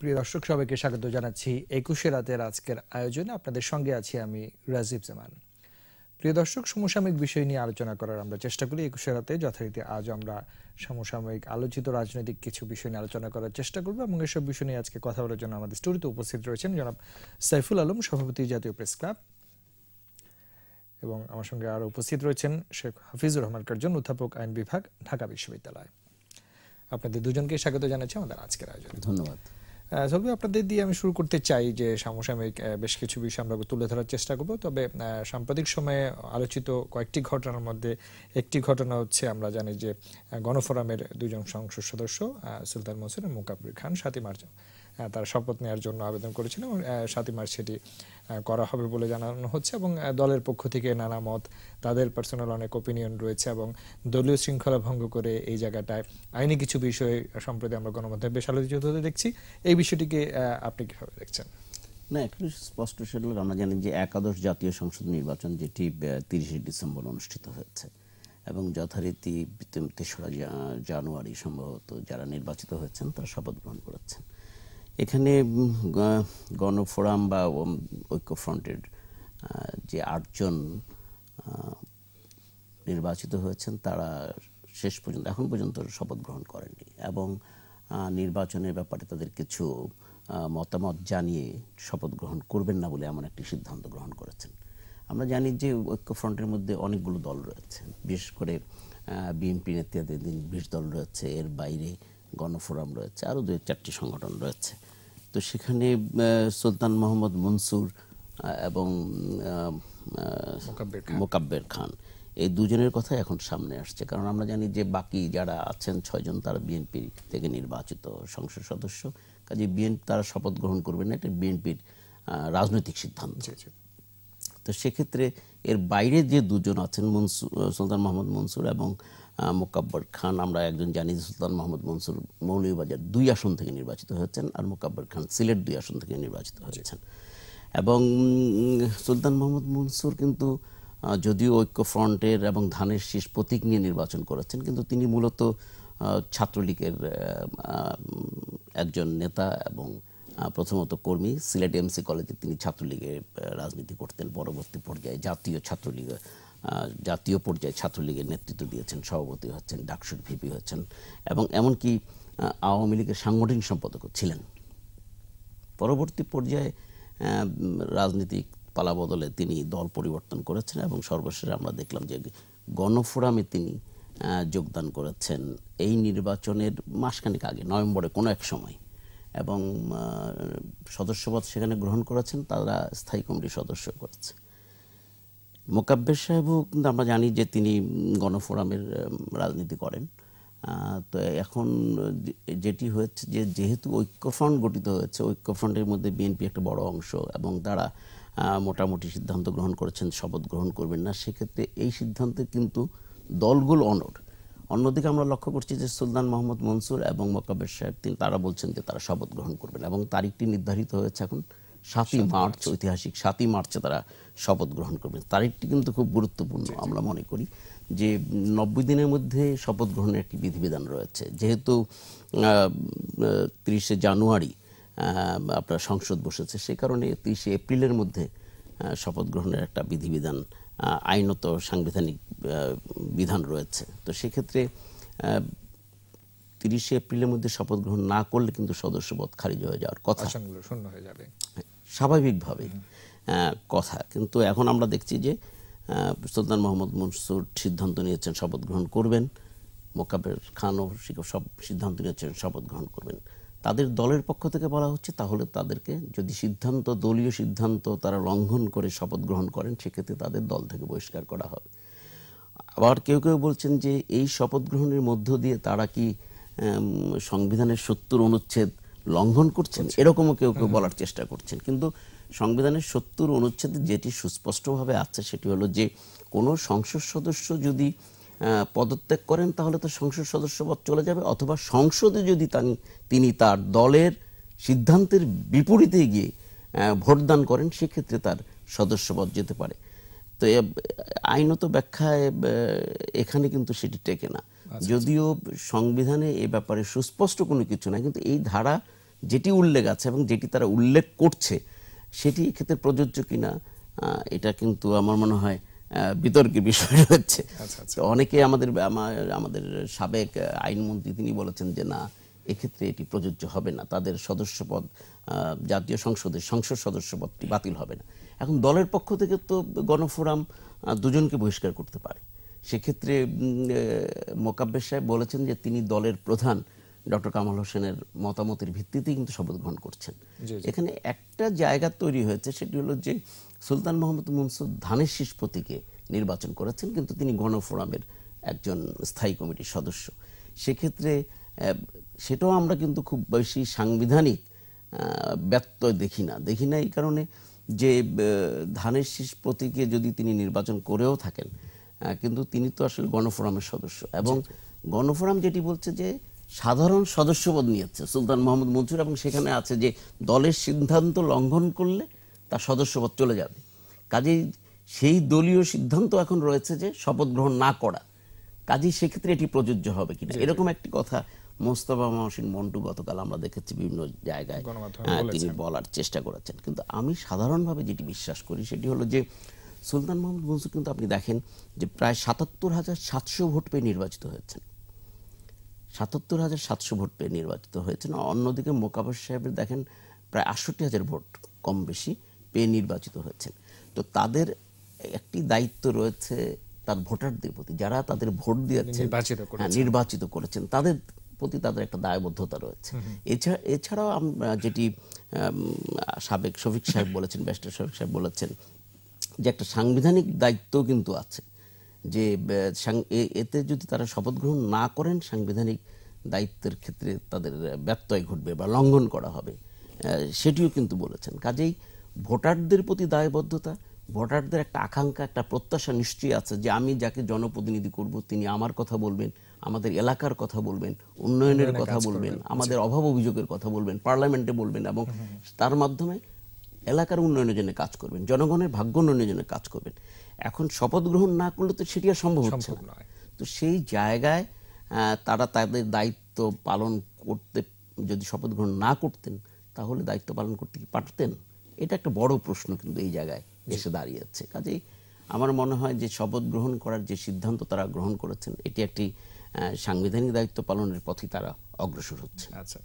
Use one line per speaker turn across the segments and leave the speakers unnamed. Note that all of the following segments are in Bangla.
প্রিয় দর্শক সবাইকে স্বাগত জানাচ্ছি একুশে রাতের আজকের আয়োজনে আপনাদের সঙ্গে আছি আমি রাজীব জামান প্রিয় দর্শক সমসাময়িক বিষয় নিয়ে আলোচনা করার আমরা চেষ্টা করি একুশে রাতে যথারীতি আজ আমরা সমসাময়িক আলোচিত রাজনৈতিক কিছু বিষয় নিয়ে আলোচনা করার চেষ্টা করবো এবং এসব বিষয় নিয়ে আজকে কথা বলার জন্য আমাদের স্টুডিওতে উপস্থিত রয়েছেন জনাব সাইফুল আলম সভাপতি জাতীয় প্রেস ক্লাব এবং আমার সঙ্গে আরও উপস্থিত রয়েছেন শেখ হাফিজুর রহমান কার্জন অধ্যাপক আইন বিভাগ ঢাকা বিশ্ববিদ্যালয় আপনাদের দুজনকে স্বাগত জানাচ্ছি আমাদের আজকের আয়োজনে ধন্যবাদ জলবি আপনাদের দিয়ে আমি শুরু করতে চাই যে সমসাময়িক বেশ কিছু বিষয় আমরা তুলে ধরার চেষ্টা করব তবে সাম্প্রতিক সময়ে আলোচিত কয়েকটি ঘটনার মধ্যে একটি ঘটনা হচ্ছে আমরা জানি যে গণফোরামের দুজন সংসদ সদস্য সুলতান মোসেন এবং খান সাতই মার্চ তারা শপথ নেওয়ার জন্য আবেদন করেছিল এবং সাতই মার্চ সেটি করা হবে বলে জানানো হচ্ছে এবং দলের পক্ষ থেকে নানা মত তাদের পার্সোনাল অনেক ওপিনিয়ন রয়েছে এবং দলীয় শৃঙ্খলা ভঙ্গ করে এই জায়গাটায় আইনি কিছু বিষয়ে সম্প্রতি আমরা গণমাধ্যমে বেশ আলোচিত হতে দেখছি এই বিষয়টিকে আপনি কীভাবে দেখছেন
না এখানে স্পষ্ট সেটা আমরা জানি যে একাদশ জাতীয় সংসদ নির্বাচন যেটি তিরিশে ডিসেম্বর অনুষ্ঠিত হয়েছে এবং যথারীতি তেসরা জানুয়ারি সম্ভবত যারা নির্বাচিত হয়েছেন তারা শপথ গ্রহণ করেছেন এখানে গণফোরাম বা ঐক্যফ্রন্টের যে আটজন নির্বাচিত হয়েছেন তারা শেষ পর্যন্ত এখন পর্যন্ত শপথ গ্রহণ করেননি এবং নির্বাচনের ব্যাপারে তাদের কিছু মতামত জানিয়ে শপথ গ্রহণ করবেন না বলে এমন একটি সিদ্ধান্ত গ্রহণ করেছেন আমরা জানি যে ঐক্যফ্রন্টের মধ্যে অনেকগুলো দল রয়েছে বিশেষ করে বিএনপি নেতৃত্বে দিন বিশ দল রয়েছে এর বাইরে গণফোরাম রয়েছে আরও দু চারটি সংগঠন রয়েছে তো সেখানে সুলতান মোহাম্মদ মনসুর এবং মোকাব্বের খান এই দুজনের কথা এখন সামনে আসছে কারণ আমরা জানি যে বাকি যারা আছেন ছয়জন তারা বিএনপি থেকে নির্বাচিত সংসদ সদস্য কাজে বিএনপি তারা শপথ গ্রহণ করবেন না এটা বিএনপির রাজনৈতিক সিদ্ধান্ত তো সেক্ষেত্রে এর বাইরে যে দুজন আছেন মনসুর সুলতান মোহাম্মদ মনসুর এবং মোকাব্বর খান আমরা একজন জানি সুলতান মোহাম্মদ মনসুর মৌলভীবাজার দুই আসন থেকে নির্বাচিত হয়েছেন আর মোকাব্বর খান সিলেট দুই আসন থেকে নির্বাচিত হয়েছেন এবং সুলতান মোহাম্মদ মনসুর কিন্তু যদিও ঐক্য ফ্রন্টের এবং ধানের শীষ প্রতীক নিয়ে নির্বাচন করেছেন কিন্তু তিনি মূলত ছাত্রলীগের একজন নেতা এবং প্রথমত কর্মী সিলেট এমসি কলেজে তিনি ছাত্রলীগের রাজনীতি করতেন পরবর্তী পর্যায়ে জাতীয় ছাত্রলীগ জাতীয় পর্যায়ে ছাত্রলীগের নেতৃত্ব দিয়েছেন সভাপতি হচ্ছেন ডাকসুর ভিপি হচ্ছেন এবং এমনকি আওয়ামী লীগের সাংগঠনিক সম্পাদকও ছিলেন পরবর্তী পর্যায়ে রাজনীতিক পালাবদলে তিনি দল পরিবর্তন করেছেন এবং সর্বশেষ আমরা দেখলাম যে গণফোরামে তিনি যোগদান করেছেন এই নির্বাচনের মাসখানেক আগে নভেম্বরে কোনো এক সময় এবং সদস্যপদ সেখানে গ্রহণ করেছেন তারা স্থায়ী কমিটির সদস্য করেছে মোকাব্বের সাহেবও কিন্তু আমরা জানি যে তিনি গণফোরামের রাজনীতি করেন তো এখন যেটি হয়েছে যে যেহেতু ঐক্যফ্রন্ট গঠিত হয়েছে ঐক্যফ্রন্টের মধ্যে বিএনপি একটা বড় অংশ এবং তারা মোটামুটি সিদ্ধান্ত গ্রহণ করেছেন শপথ গ্রহণ করবেন না সেক্ষেত্রে এই সিদ্ধান্তে কিন্তু দলগুলো অনড় অন্যদিকে আমরা লক্ষ্য করছি যে সুলতান মোহাম্মদ মনসুর এবং মোকাব্বের সাহেব তিনি তারা বলছেন যে তারা শপথ গ্রহণ করবেন এবং তারিখটি নির্ধারিত হয়েছে এখন সাতই মার্চ ঐতিহাসিক সাতই মার্চে তারা শপথ গ্রহণ করবেন তারিখটি কিন্তু খুব গুরুত্বপূর্ণ আমরা মনে করি যে নব্বই দিনের মধ্যে শপথ গ্রহণের একটি বিধিবিধান রয়েছে যেহেতু তিরিশে জানুয়ারি আপনার সংসদ বসেছে সে কারণে তিরিশে এপ্রিলের মধ্যে শপথ গ্রহণের একটা বিধিবিধান আইনত সাংবিধানিক বিধান রয়েছে তো সেক্ষেত্রে তিরিশে এপ্রিলের মধ্যে শপথ গ্রহণ না করলে কিন্তু সদস্যপদ খারিজ হয়ে যাওয়ার কথা শূন্য হয়ে যাবে স্বাভাবিকভাবে কথা কিন্তু এখন আমরা দেখছি যে সুলতান মোহাম্মদ মনসুর সিদ্ধান্ত নিয়েছেন শপথ গ্রহণ করবেন মোকাবের খানও সব সিদ্ধান্ত নিয়েছেন শপথ গ্রহণ করবেন তাদের দলের পক্ষ থেকে বলা হচ্ছে তাহলে তাদেরকে যদি সিদ্ধান্ত দলীয় সিদ্ধান্ত তারা লঙ্ঘন করে শপথ গ্রহণ করেন সেক্ষেত্রে তাদের দল থেকে বহিষ্কার করা হবে আবার কেউ কেউ বলছেন যে এই শপথ গ্রহণের মধ্য দিয়ে তারা কি সংবিধানের সত্তর অনুচ্ছেদ লঙ্ঘন করছেন এরকমও কেউ কেউ বলার চেষ্টা করছেন কিন্তু সংবিধানের সত্তর অনুচ্ছেদে যেটি সুস্পষ্টভাবে আছে সেটি হলো যে কোনো সংসদ সদস্য যদি পদত্যাগ করেন তাহলে তো সংসদ সদস্য পদ চলে যাবে অথবা সংসদে যদি তিনি তার দলের সিদ্ধান্তের বিপরীতে গিয়ে ভোটদান করেন সেক্ষেত্রে তার সদস্যপদ যেতে পারে তো আইনত ব্যাখ্যায় এখানে কিন্তু সেটি টেকে না আচ্ছা, আচ্ছা। যদিও সংবিধানে এ ব্যাপারে সুস্পষ্ট কোনো কিছু না কিন্তু এই ধারা যেটি উল্লেখ আছে এবং যেটি তারা উল্লেখ করছে সেটি এক্ষেত্রে প্রযোজ্য কিনা এটা কিন্তু আমার মনে হয় বিতর্কের বিষয় রয়েছে আচ্ছা, আচ্ছা। অনেকে আমাদের আমাদের সাবেক আইনমন্ত্রী তিনি বলেছেন যে না এক্ষেত্রে এটি প্রযোজ্য হবে না তাদের সদস্যপদ জাতীয় সংসদের সংসদ সদস্যপদটি বাতিল হবে না এখন দলের পক্ষ থেকে তো গণফোরাম দুজনকে বহিষ্কার করতে পারে সেক্ষেত্রে মোকাব্বের সাহেব বলেছেন যে তিনি দলের প্রধান ডক্টর কামাল হোসেনের মতামতের ভিত্তিতেই কিন্তু শপথ গ্রহণ করছেন এখানে একটা জায়গা তৈরি হয়েছে সেটি হলো যে সুলতান মোহাম্মদ মনসুর ধানের শীষ প্রতীকে নির্বাচন করেছেন কিন্তু তিনি গণফোরামের একজন স্থায়ী কমিটির সদস্য সেক্ষেত্রে সেটাও আমরা কিন্তু খুব বেশি সাংবিধানিক ব্যত্যয় দেখি না দেখি না এই কারণে যে ধানের শীষ প্রতীকে যদি তিনি নির্বাচন করেও থাকেন কিন্তু তিনি তো আসলে গণফোরামের সদস্য এবং গণফোরাম যেটি বলছে যে সাধারণ সদস্য পদ নিয়েছে সুলতান মোহাম্মদ মনসুর এবং সেখানে আছে যে দলের সিদ্ধান্ত লঙ্ঘন করলে তার সদস্য পদ চলে যাবে কাজেই সেই দলীয় সিদ্ধান্ত এখন রয়েছে যে শপথ গ্রহণ না করা কাজেই সেক্ষেত্রে এটি প্রযোজ্য হবে কিনা এরকম একটি কথা মোস্তফা মহসিন মন্টু গতকাল আমরা দেখেছি বিভিন্ন জায়গায় তিনি বলার চেষ্টা করেছেন কিন্তু আমি সাধারণভাবে যেটি বিশ্বাস করি সেটি হলো যে সুলতান মোহাম্মদ মনসুর কিন্তু আপনি দেখেন যে প্রায় সাতাত্তর হাজার সাতশো ভোট পেয়ে নির্বাচিত হয়েছেন সাতাত্তর হাজার সাতশো ভোট পেয়ে নির্বাচিত হয়েছেন অন্যদিকে মোকাবর সাহেবের দেখেন প্রায় আটষট্টি হাজার ভোট কম বেশি পেয়ে নির্বাচিত হয়েছেন তো তাদের একটি দায়িত্ব রয়েছে তার ভোটারদের প্রতি যারা তাদের ভোট দিয়েছেন নির্বাচিত হ্যাঁ, করেছেন তাদের প্রতি তাদের একটা দায়বদ্ধতা রয়েছে এছাড়া এছাড়াও যেটি সাবেক শফিক সাহেব বলেছেন ব্যাস্টার শফিক সাহেব বলেছেন যে একটা সাংবিধানিক দায়িত্ব কিন্তু আছে যে এতে যদি তারা শপথ গ্রহণ না করেন সাংবিধানিক দায়িত্বের ক্ষেত্রে তাদের ব্যত্যয় ঘটবে বা লঙ্ঘন করা হবে সেটিও কিন্তু বলেছেন কাজেই ভোটারদের প্রতি দায়বদ্ধতা ভোটারদের একটা আকাঙ্ক্ষা একটা প্রত্যাশা নিশ্চয়ই আছে যে আমি যাকে জনপ্রতিনিধি করব তিনি আমার কথা বলবেন আমাদের এলাকার কথা বলবেন উন্নয়নের কথা বলবেন আমাদের অভাব অভিযোগের কথা বলবেন পার্লামেন্টে বলবেন এবং তার মাধ্যমে এলাকার উন্নয়নের জন্য কাজ করবেন জনগণের ভাগ্য উন্নয়নের জন্য কাজ করবেন এখন শপথ গ্রহণ না করলে তো সেটি আর সম্ভব হচ্ছে না তো সেই জায়গায় তারা তাদের দায়িত্ব পালন করতে যদি শপথ গ্রহণ না করতেন তাহলে দায়িত্ব পালন করতে কি পারতেন এটা একটা বড় প্রশ্ন কিন্তু এই জায়গায় এসে দাঁড়িয়েছে কাজেই আমার মনে হয় যে শপথ গ্রহণ করার যে সিদ্ধান্ত তারা গ্রহণ করেছেন এটি একটি সাংবিধানিক দায়িত্ব পালনের পথে তারা অগ্রসর হচ্ছে আচ্ছা।,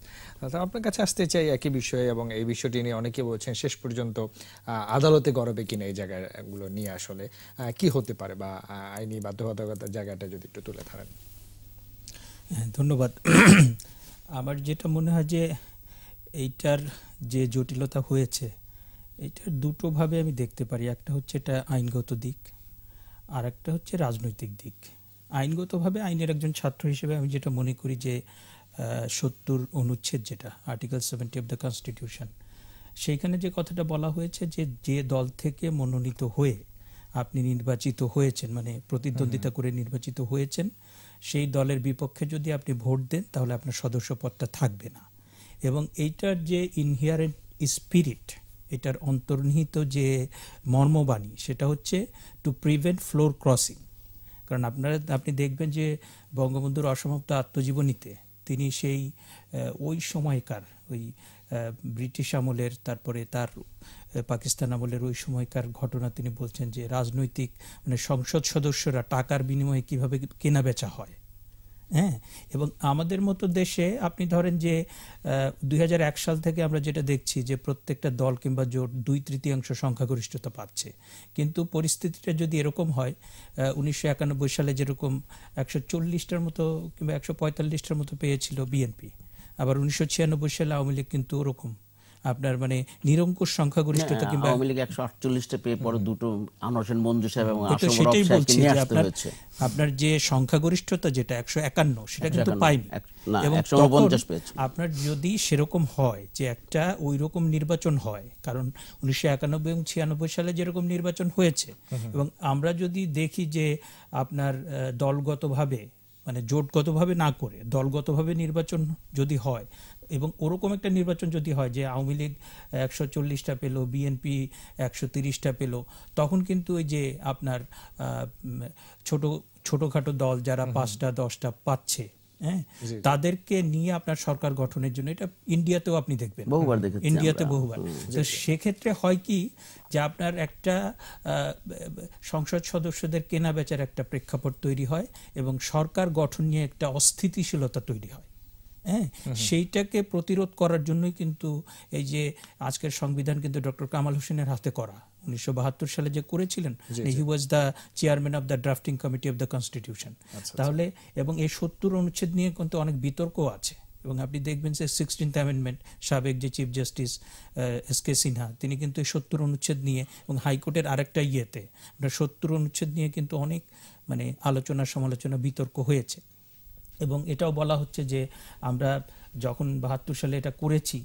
আচ্ছা আপনার কাছে আসতে চাই একই বিষয়ে এবং এই বিষয়টি নিয়ে অনেকে বলছেন শেষ পর্যন্ত আদালতে গড়বে কিনা এই জায়গাগুলো নিয়ে আসলে কি হতে পারে বা আইনি বাধ্যবাধকতার জায়গাটা যদি একটু তুলে ধরেন
হ্যাঁ, ধন্যবাদ আমার যেটা মনে হয় যে এইটার যে জটিলতা হয়েছে এটার দুটোভাবে আমি দেখতে পারি একটা হচ্ছে এটা আইনগত দিক আর একটা হচ্ছে রাজনৈতিক দিক আইনগতভাবে আইনের একজন ছাত্র হিসেবে আমি যেটা মনে করি যে সত্তর অনুচ্ছেদ যেটা article seventy of the constitution সেইখানে যে কথাটা বলা হয়েছে যে যে দল থেকে মনোনীত হয়ে আপনি নির্বাচিত হয়েছেন মানে প্রতিদ্বন্দ্বিতা করে নির্বাচিত হয়েছেন সেই দলের বিপক্ষে যদি আপনি ভোট দেন তাহলে আপনার সদস্যপদটা থাকবে না এবং এইটার যে ইনহিয়ারেন্ট স্পিরিট এটার অন্তর্নিহিত যে মর্মবাণী সেটা হচ্ছে টু প্রিভেন্ট ফ্লোর ক্রসিং কারণ আপনারা আপনি দেখবেন যে বঙ্গবন্ধুর অসমাপ্ত আত্মজীবনীতে তিনি সেই ওই সময়কার ওই ব্রিটিশ আমলের তারপরে তার পাকিস্তান আমলের ওই সময়কার ঘটনা তিনি বলছেন যে রাজনৈতিক মানে সংসদ সদস্যরা টাকার বিনিময়ে কিভাবে কেনা বেচা হয় হ্যাঁ এবং আমাদের মতো দেশে আপনি ধরেন যে দুই সাল থেকে আমরা যেটা দেখছি যে প্রত্যেকটা দল কিংবা জোট দুই তৃতীয়াংশ সংখ্যাগরিষ্ঠতা পাচ্ছে কিন্তু পরিস্থিতিটা যদি এরকম হয় উনিশশো সালে যেরকম একশো চল্লিশটার মতো কিংবা একশো পঁয়তাল্লিশটার মতো পেয়েছিল বিএনপি আবার উনিশশো সালে আওয়ামী লীগ কিন্তু ওরকম আপনার মানে নিরঙ্কুশ সংখ্যাগরিষ্ঠতা হ্যাঁ, কিংবা আওয়ামী
লীগ একশো আটচল্লিশটা পেয়ে পরে দুটো আনোয়ার মঞ্জু সাহেব এবং সেটাই বলছি যে আপনার আপনার
যে সংখ্যাগরিষ্ঠতা যেটা একশো একান্ন সেটা কিন্তু পাইনি এবং আপনার যদি সেরকম হয় যে একটা ওই রকম নির্বাচন হয় কারণ উনিশশো একানব্বই এবং ছিয়ানব্বই সালে যেরকম নির্বাচন হয়েছে এবং আমরা যদি দেখি যে আপনার দলগতভাবে মানে জোটগতভাবে না করে দলগতভাবে নির্বাচন যদি হয় এবং ওরকম একটা নির্বাচন যদি হয় যে আওয়ামী লীগ একশো চল্লিশটা পেল বিএনপি একশো তিরিশটা পেল তখন কিন্তু ওই যে আপনার ছোট ছোটখাটো দল যারা পাঁচটা দশটা পাচ্ছে হ্যাঁ, তাদেরকে নিয়ে আপনার সরকার গঠনের জন্য এটা ইন্ডিয়াতেও আপনি দেখবেন বহুবার ইন্ডিয়াতে বহুবার তো সেক্ষেত্রে হয় কি যে আপনার একটা সংসদ সদস্যদের কেনা বেচার একটা প্রেক্ষাপট তৈরি হয় এবং সরকার গঠন নিয়ে একটা অস্থিতিশীলতা তৈরি হয় হ্যাঁ সেইটাকে প্রতিরোধ করার জন্যই কিন্তু এই যে আজকের সংবিধান কিন্তু ডক্টর কামাল হোসেনের হাতে করা উনিশশো সালে যে করেছিলেন he was the chairman of the drafting committee of the constitution তাহলে এবং এই সত্তর অনুচ্ছেদ নিয়ে কিন্তু অনেক বিতর্ক আছে এবং আপনি দেখবেন যে সিক্সটিন্থ অ্যামেন্ডমেন্ট সাবেক যে chief justice S K Sinha তিনি কিন্তু এই সত্তর অনুচ্ছেদ নিয়ে এবং হাইকোর্টের আরেকটা ইয়েতে সত্তর অনুচ্ছেদ নিয়ে কিন্তু অনেক মানে আলোচনা সমালোচনা বিতর্ক হয়েছে এবং এটাও বলা হচ্ছে যে আমরা যখন বাহাত্তর সালে এটা করেছি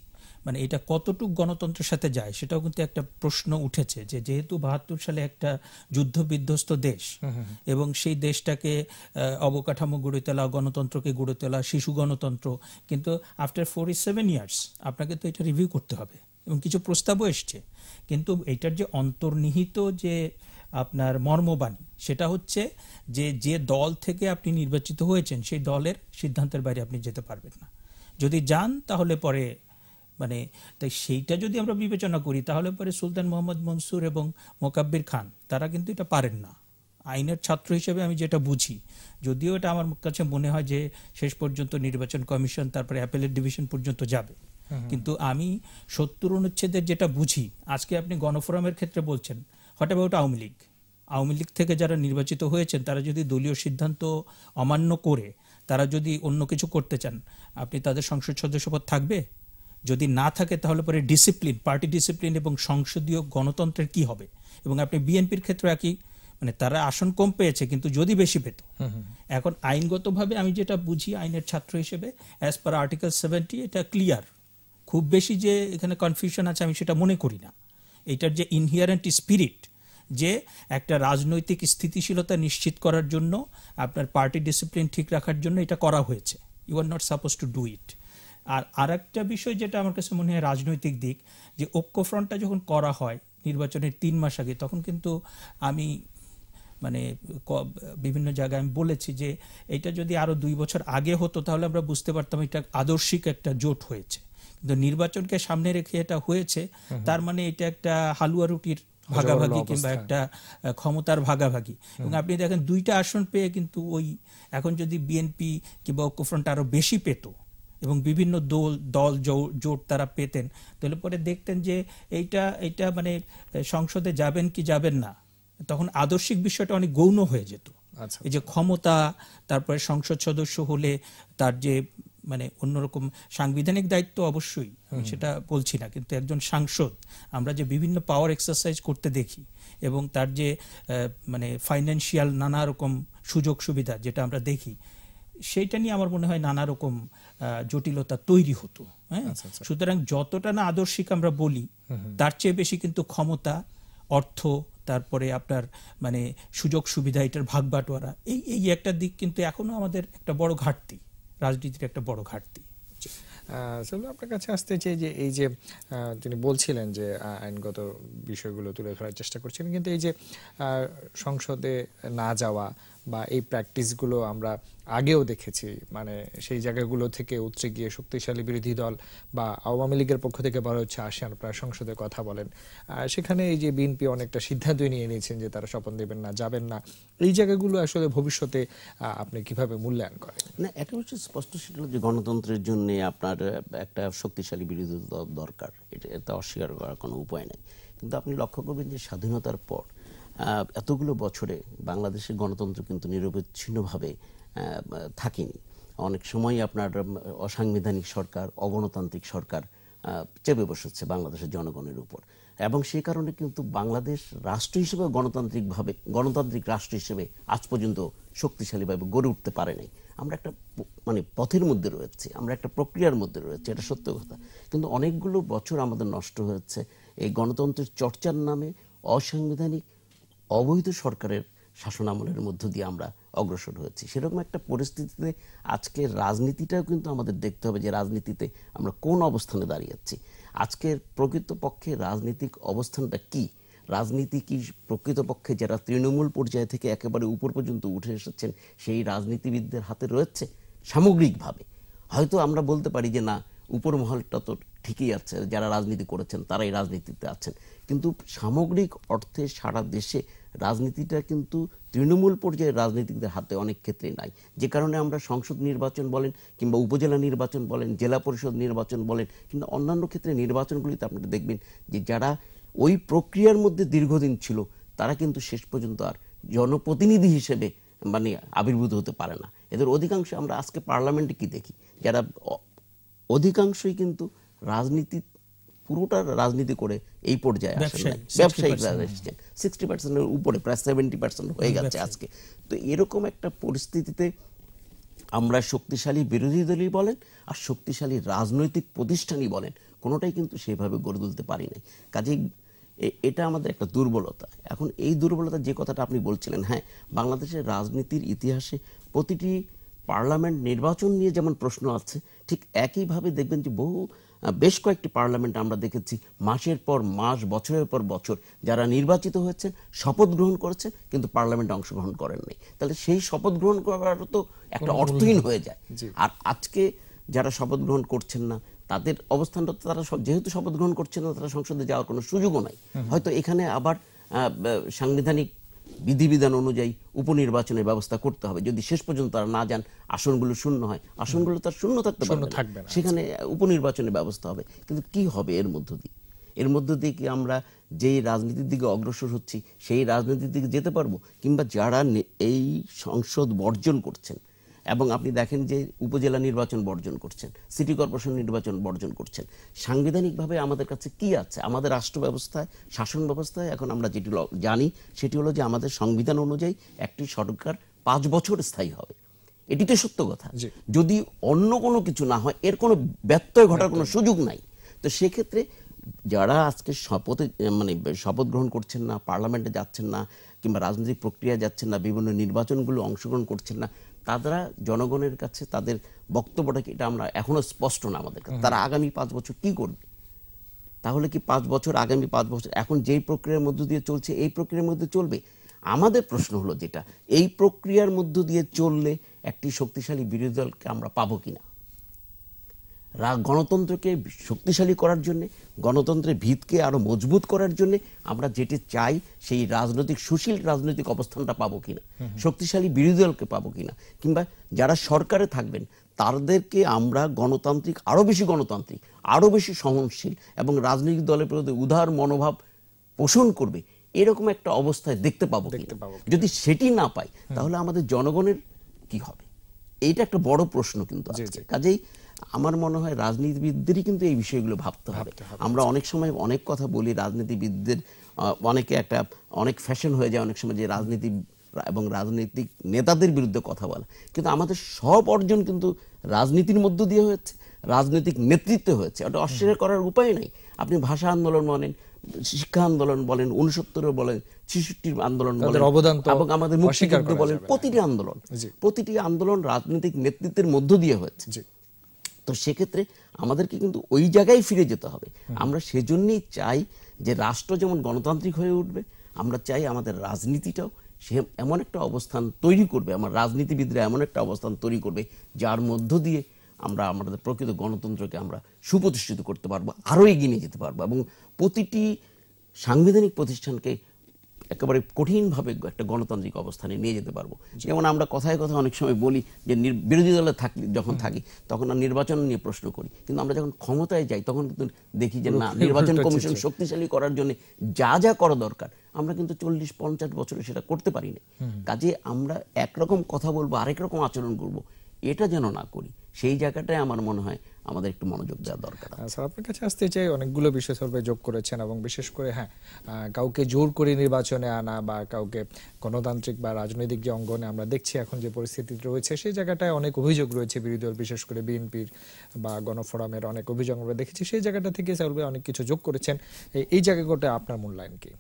মানে এটা কতটুক গণতন্ত্রের সাথে যায় সেটাও কিন্তু একটা প্রশ্ন উঠেছে যে যেহেতু বাহাত্তর সালে একটা যুদ্ধ বিধ্বস্ত দেশ এবং সেই দেশটাকে অবকাঠামো গড়ে তোলা গণতন্ত্রকে গড়ে তোলা শিশু গণতন্ত্র কিন্তু আফটার ফোর সেভেন ইয়ার্স আপনাকে তো এটা রিভিউ করতে হবে এবং কিছু প্রস্তাবও এসছে কিন্তু এটার যে অন্তর্নিহিত যে আপনার মর্মবাণী সেটা হচ্ছে যে যে দল থেকে আপনি নির্বাচিত হয়েছেন সেই দলের সিদ্ধান্তের বাইরে আপনি যেতে পারবেন না যদি যান তাহলে পরে মানে তাই সেইটা যদি আমরা বিবেচনা করি তাহলে পরে সুলতান মোহাম্মদ মনসুর এবং মোকাব্বির খান তারা কিন্তু এটা পারেন না আইনের ছাত্র হিসেবে আমি যেটা বুঝি যদিও এটা আমার কাছে মনে হয় যে শেষ পর্যন্ত নির্বাচন কমিশন তারপরে অ্যাপেলের ডিভিশন পর্যন্ত যাবে কিন্তু আমি সত্তর অনুচ্ছেদের যেটা বুঝি আজকে আপনি গণফোরামের ক্ষেত্রে বলছেন হোয়াট অ্যাবাউট আওয়ামী লীগ আওয়ামী লীগ থেকে যারা নির্বাচিত হয়েছেন তারা যদি দলীয় সিদ্ধান্ত অমান্য করে তারা যদি অন্য কিছু করতে চান আপনি তাদের সংসদ পদ থাকবে যদি না থাকে তাহলে পরে ডিসিপ্লিন পার্টি ডিসিপ্লিন এবং সংসদীয় গণতন্ত্রের কি হবে এবং আপনি বিএনপির ক্ষেত্রে একই মানে তারা আসন কম পেয়েছে কিন্তু যদি বেশি পেত এখন আইনগতভাবে আমি যেটা বুঝি আইনের ছাত্র হিসেবে অ্যাজ পার আর্টিকেল সেভেন্টি এটা ক্লিয়ার খুব বেশি যে এখানে কনফিউশন আছে আমি সেটা মনে করি না এটার যে ইনহিয়ারেন্ট স্পিরিট যে একটা রাজনৈতিক স্থিতিশীলতা নিশ্চিত করার জন্য আপনার পার্টি ডিসিপ্লিন ঠিক রাখার জন্য এটা করা হয়েছে you are not supposed to do it আর আর একটা বিষয় যেটা আমার কাছে মনে হয় রাজনৈতিক দিক যে ঐক্যফ্রন্টটা যখন করা হয় নির্বাচনের তিন মাস আগে তখন কিন্তু আমি মানে বিভিন্ন জায়গায় আমি বলেছি যে এটা যদি আরও দুই বছর আগে হতো তাহলে আমরা বুঝতে পারতাম এটা আদর্শিক একটা জোট হয়েছে নির্বাচনকে সামনে রেখে এটা হয়েছে তার মানে এটা একটা হালুয়া রুটির ভাগাভাগি কিংবা একটা ক্ষমতার ভাগাভাগি এবং আপনি দেখেন দুইটা আসন পেয়ে কিন্তু ওই এখন যদি বিএনপি কিংবা ঐক্যফ্রন্ট আরো বেশি পেত এবং বিভিন্ন দল দল জোট তারা পেতেন তাহলে পরে দেখতেন যে এইটা এইটা মানে সংসদে যাবেন কি যাবেন না তখন আদর্শিক বিষয়টা অনেক গৌণ হয়ে যেত আচ্ছা। এই যে ক্ষমতা তারপরে সংসদ সদস্য হলে তার যে মানে অন্যরকম সাংবিধানিক দায়িত্ব অবশ্যই সেটা বলছি না কিন্তু একজন সাংসদ আমরা যে বিভিন্ন পাওয়ার এক্সারসাইজ করতে দেখি এবং তার যে মানে ফাইন্যান্সিয়াল নানা রকম সুযোগ সুবিধা যেটা আমরা দেখি সেইটা নিয়ে আমার মনে হয় নানা রকম জটিলতা তৈরি হতো হ্যাঁ আচ্ছা, আচ্ছা। সুতরাং যতটা না আদর্শিক আমরা বলি তার চেয়ে বেশি কিন্তু ক্ষমতা অর্থ তারপরে আপনার মানে সুযোগ সুবিধা এটার ভাগ বাটোয়ারা এই এই একটা দিক কিন্তু এখনো আমাদের একটা বড় ঘাটতি রাজনীতির একটা বড় ঘাটতি
আপনার কাছে আসতে চাই যে এই যে তিনি বলছিলেন যে আইনগত বিষয়গুলো তুলে ধরার চেষ্টা করছিলেন কিন্তু এই যে সংসদে না যাওয়া বা এই প্র্যাকটিসগুলো আমরা আগেও দেখেছি মানে সেই জায়গাগুলো থেকে উতরে গিয়ে শক্তিশালী বিরোধী দল বা আওয়ামী লীগের পক্ষ থেকে বলা হচ্ছে আসিয়ান প্রায় সংসদে কথা বলেন সেখানে এই যে বিএনপি অনেকটা সিদ্ধান্তই নিয়ে নিয়েছেন যে তারা স্বপন দেবেন না যাবেন না এই জায়গাগুলো আসলে ভবিষ্যতে আপনি কিভাবে মূল্যায়ন করেন
না এটা হচ্ছে স্পষ্ট সেটা যে গণতন্ত্রের জন্য আপনার একটা শক্তিশালী বিরোধী দল দরকার এটা অস্বীকার করার কোনো উপায় নেই কিন্তু আপনি লক্ষ্য করবেন যে স্বাধীনতার পর এতগুলো বছরে বাংলাদেশের গণতন্ত্র কিন্তু নিরবচ্ছিন্নভাবে থাকেনি অনেক সময় আপনার অসাংবিধানিক সরকার অগণতান্ত্রিক সরকার চেপে বসেছে বাংলাদেশের জনগণের উপর এবং সেই কারণে কিন্তু বাংলাদেশ রাষ্ট্র হিসেবে গণতান্ত্রিকভাবে গণতান্ত্রিক রাষ্ট্র হিসেবে আজ পর্যন্ত শক্তিশালীভাবে গড়ে উঠতে পারে নাই আমরা একটা মানে পথের মধ্যে রয়েছে আমরা একটা প্রক্রিয়ার মধ্যে রয়েছে এটা সত্য কথা কিন্তু অনেকগুলো বছর আমাদের নষ্ট হয়েছে এই গণতন্ত্রের চর্চার নামে অসাংবিধানিক অবৈধ সরকারের শাসনামলের মধ্য দিয়ে আমরা অগ্রসর হয়েছি সেরকম একটা পরিস্থিতিতে আজকে রাজনীতিটাও কিন্তু আমাদের দেখতে হবে যে রাজনীতিতে আমরা কোন অবস্থানে দাঁড়িয়েছি আজকের প্রকৃতপক্ষে রাজনৈতিক অবস্থানটা কি রাজনীতি কি প্রকৃতপক্ষে যারা তৃণমূল পর্যায় থেকে একেবারে উপর পর্যন্ত উঠে এসেছেন সেই রাজনীতিবিদদের হাতে রয়েছে সামগ্রিকভাবে হয়তো আমরা বলতে পারি যে না উপর মহলটা তো ঠিকই আছে যারা রাজনীতি করেছেন তারাই রাজনীতিতে আছেন কিন্তু সামগ্রিক অর্থে সারা দেশে রাজনীতিটা কিন্তু তৃণমূল পর্যায়ে রাজনীতিকদের হাতে অনেক ক্ষেত্রে নাই যে কারণে আমরা সংসদ নির্বাচন বলেন কিংবা উপজেলা নির্বাচন বলেন জেলা পরিষদ নির্বাচন বলেন কিংবা অন্যান্য ক্ষেত্রে নির্বাচনগুলিতে আপনারা দেখবেন যে যারা ওই প্রক্রিয়ার মধ্যে দীর্ঘদিন ছিল তারা কিন্তু শেষ পর্যন্ত আর জনপ্রতিনিধি হিসেবে মানে আবির্ভূত হতে পারে না এদের অধিকাংশ আমরা আজকে পার্লামেন্টে কি দেখি যারা অধিকাংশই কিন্তু রাজনীতি পুরোটা রাজনীতি করে এই পর্যায়ে আসেন ব্যবসায়িকরা এসেছেন সিক্সটি পার্সেন্টের উপরে প্রায় সেভেন্টি পার্সেন্ট হয়ে গেছে আজকে তো এরকম একটা পরিস্থিতিতে আমরা শক্তিশালী বিরোধী দলই বলেন আর শক্তিশালী রাজনৈতিক প্রতিষ্ঠানই বলেন কোনোটাই কিন্তু সেভাবে গড়ে তুলতে পারি নাই কাজেই এটা আমাদের একটা দুর্বলতা এখন এই দুর্বলতা যে কথাটা আপনি বলছিলেন হ্যাঁ বাংলাদেশের রাজনীতির ইতিহাসে প্রতিটি পার্লামেন্ট নির্বাচন নিয়ে যেমন প্রশ্ন আছে ঠিক একইভাবে দেখবেন যে বহু বেশ কয়েকটি পার্লামেন্ট আমরা দেখেছি মাসের পর মাস বছরের পর বছর যারা নির্বাচিত হয়েছেন শপথ গ্রহণ করেছেন কিন্তু পার্লামেন্টে অংশগ্রহণ করেননি তাহলে সেই শপথ গ্রহণ করার তো একটা অর্থহীন হয়ে যায় আর আজকে যারা শপথ গ্রহণ করছেন না তাদের অবস্থানটা তারা যেহেতু শপথ গ্রহণ করছেন না তারা সংসদে যাওয়ার কোনো সুযোগও নাই হয়তো এখানে আবার সাংবিধানিক বিধিবিধান অনুযায়ী উপনির্বাচনের ব্যবস্থা করতে হবে যদি শেষ পর্যন্ত তারা না যান আসনগুলো শূন্য হয় আসনগুলো তার শূন্য থাকতে পারে সেখানে উপনির্বাচনের ব্যবস্থা হবে কিন্তু কি হবে এর মধ্য দিয়ে এর মধ্য দিয়ে কি আমরা যেই রাজনীতির দিকে অগ্রসর হচ্ছি সেই রাজনীতির দিকে যেতে পারবো কিংবা যারা এই সংসদ বর্জন করছেন এবং আপনি দেখেন যে উপজেলা নির্বাচন বর্জন করছেন সিটি কর্পোরেশন নির্বাচন বর্জন করছেন সাংবিধানিকভাবে আমাদের কাছে কি আছে আমাদের রাষ্ট্র ব্যবস্থায় শাসন ব্যবস্থায় এখন আমরা যেটি জানি সেটি হলো যে আমাদের সংবিধান অনুযায়ী একটি সরকার পাঁচ বছর স্থায়ী হবে এটি তো সত্য কথা যদি অন্য কোনো কিছু না হয় এর কোনো ব্যত্যয় ঘটার কোনো সুযোগ নাই তো সেক্ষেত্রে যারা আজকে শপথে মানে শপথ গ্রহণ করছেন না পার্লামেন্টে যাচ্ছেন না কিংবা রাজনৈতিক প্রক্রিয়া যাচ্ছেন না বিভিন্ন নির্বাচনগুলো অংশগ্রহণ করছেন না তারা জনগণের কাছে তাদের বক্তব্যটাকে এটা আমরা এখনও স্পষ্ট না আমাদের কাছে তারা আগামী পাঁচ বছর কি করবে তাহলে কি পাঁচ বছর আগামী পাঁচ বছর এখন যেই প্রক্রিয়ার মধ্য দিয়ে চলছে এই প্রক্রিয়ার মধ্যে চলবে আমাদের প্রশ্ন হলো যেটা এই প্রক্রিয়ার মধ্য দিয়ে চললে একটি শক্তিশালী বিরোধী দলকে আমরা পাবো কিনা গণতন্ত্রকে শক্তিশালী করার জন্যে গণতন্ত্রের ভিতকে আরও মজবুত করার জন্যে আমরা যেটি চাই সেই রাজনৈতিক সুশীল রাজনৈতিক অবস্থানটা পাবো কিনা শক্তিশালী বিরোধী দলকে পাবো কিনা কিংবা যারা সরকারে থাকবেন তাদেরকে আমরা গণতান্ত্রিক আরও বেশি গণতান্ত্রিক আরও বেশি সহনশীল এবং রাজনৈতিক দলের প্রতি উদার মনোভাব পোষণ করবে এরকম একটা অবস্থায় দেখতে পাবো যদি সেটি না পাই তাহলে আমাদের জনগণের কি হবে এটা একটা বড় প্রশ্ন কিন্তু কাজেই আমার মনে হয় রাজনীতিবিদদেরই কিন্তু এই বিষয়গুলো ভাবতে হবে আমরা অনেক সময় অনেক কথা বলি রাজনীতিবিদদের অনেকে একটা অনেক ফ্যাশন হয়ে যায় অনেক সময় যে রাজনীতি এবং রাজনৈতিক নেতাদের বিরুদ্ধে কথা বলা কিন্তু আমাদের সব অর্জন কিন্তু রাজনীতির মধ্য দিয়ে হয়েছে রাজনৈতিক নেতৃত্বে হয়েছে ওটা অস্বীকার করার উপায় নাই আপনি ভাষা আন্দোলন বলেন শিক্ষা আন্দোলন বলেন উনসত্তরও বলেন ছিষট্টির আন্দোলন বলেন অবদান এবং আমাদের মুক্তিযুদ্ধ বলেন প্রতিটি আন্দোলন প্রতিটি আন্দোলন রাজনৈতিক নেতৃত্বের মধ্য দিয়ে হয়েছে তো সেক্ষেত্রে আমাদেরকে কিন্তু ওই জায়গায় ফিরে যেতে হবে আমরা সেজন্যই চাই যে রাষ্ট্র যেমন গণতান্ত্রিক হয়ে উঠবে আমরা চাই আমাদের রাজনীতিটাও সে এমন একটা অবস্থান তৈরি করবে আমার রাজনীতিবিদরা এমন একটা অবস্থান তৈরি করবে যার মধ্য দিয়ে আমরা আমাদের প্রকৃত গণতন্ত্রকে আমরা সুপ্রতিষ্ঠিত করতে পারবো আরও এগিয়ে নিয়ে যেতে পারবো এবং প্রতিটি সাংবিধানিক প্রতিষ্ঠানকে একেবারে কঠিনভাবে একটা গণতান্ত্রিক অবস্থানে নিয়ে যেতে পারবো যেমন আমরা কথায় কথায় অনেক সময় বলি যে বিরোধী দলে থাকি যখন থাকি তখন আর নির্বাচন নিয়ে প্রশ্ন করি কিন্তু আমরা যখন ক্ষমতায় যাই তখন কিন্তু দেখি যে না নির্বাচন কমিশন শক্তিশালী করার জন্য যা যা করা দরকার আমরা কিন্তু চল্লিশ পঞ্চাশ বছরে সেটা করতে পারি না কাজে আমরা একরকম কথা বলবো আরেক রকম আচরণ করব এটা যেন না করি সেই জায়গাটায় আমার মনে হয় আমাদের একটু মনোযোগ দেওয়া দরকার
হ্যাঁ, স্যার আপনার কাছে আসতে চাই অনেকগুলো বিষয় সর্বে যোগ করেছেন এবং বিশেষ করে হ্যাঁ কাউকে জোর করে নির্বাচনে আনা বা কাউকে গণতান্ত্রিক বা রাজনৈতিক যে অঙ্গনে আমরা দেখছি এখন যে পরিস্থিতি রয়েছে সেই জায়গাটায় অনেক অভিযোগ রয়েছে বিরোধী দল বিশেষ করে বিএনপির বা গণফোরামের অনেক অভিযোগ আমরা দেখেছি সেই জায়গাটা থেকে স্যার অনেক কিছু যোগ করেছেন এই জায়গাটা আপনার মূল্যায়ন কি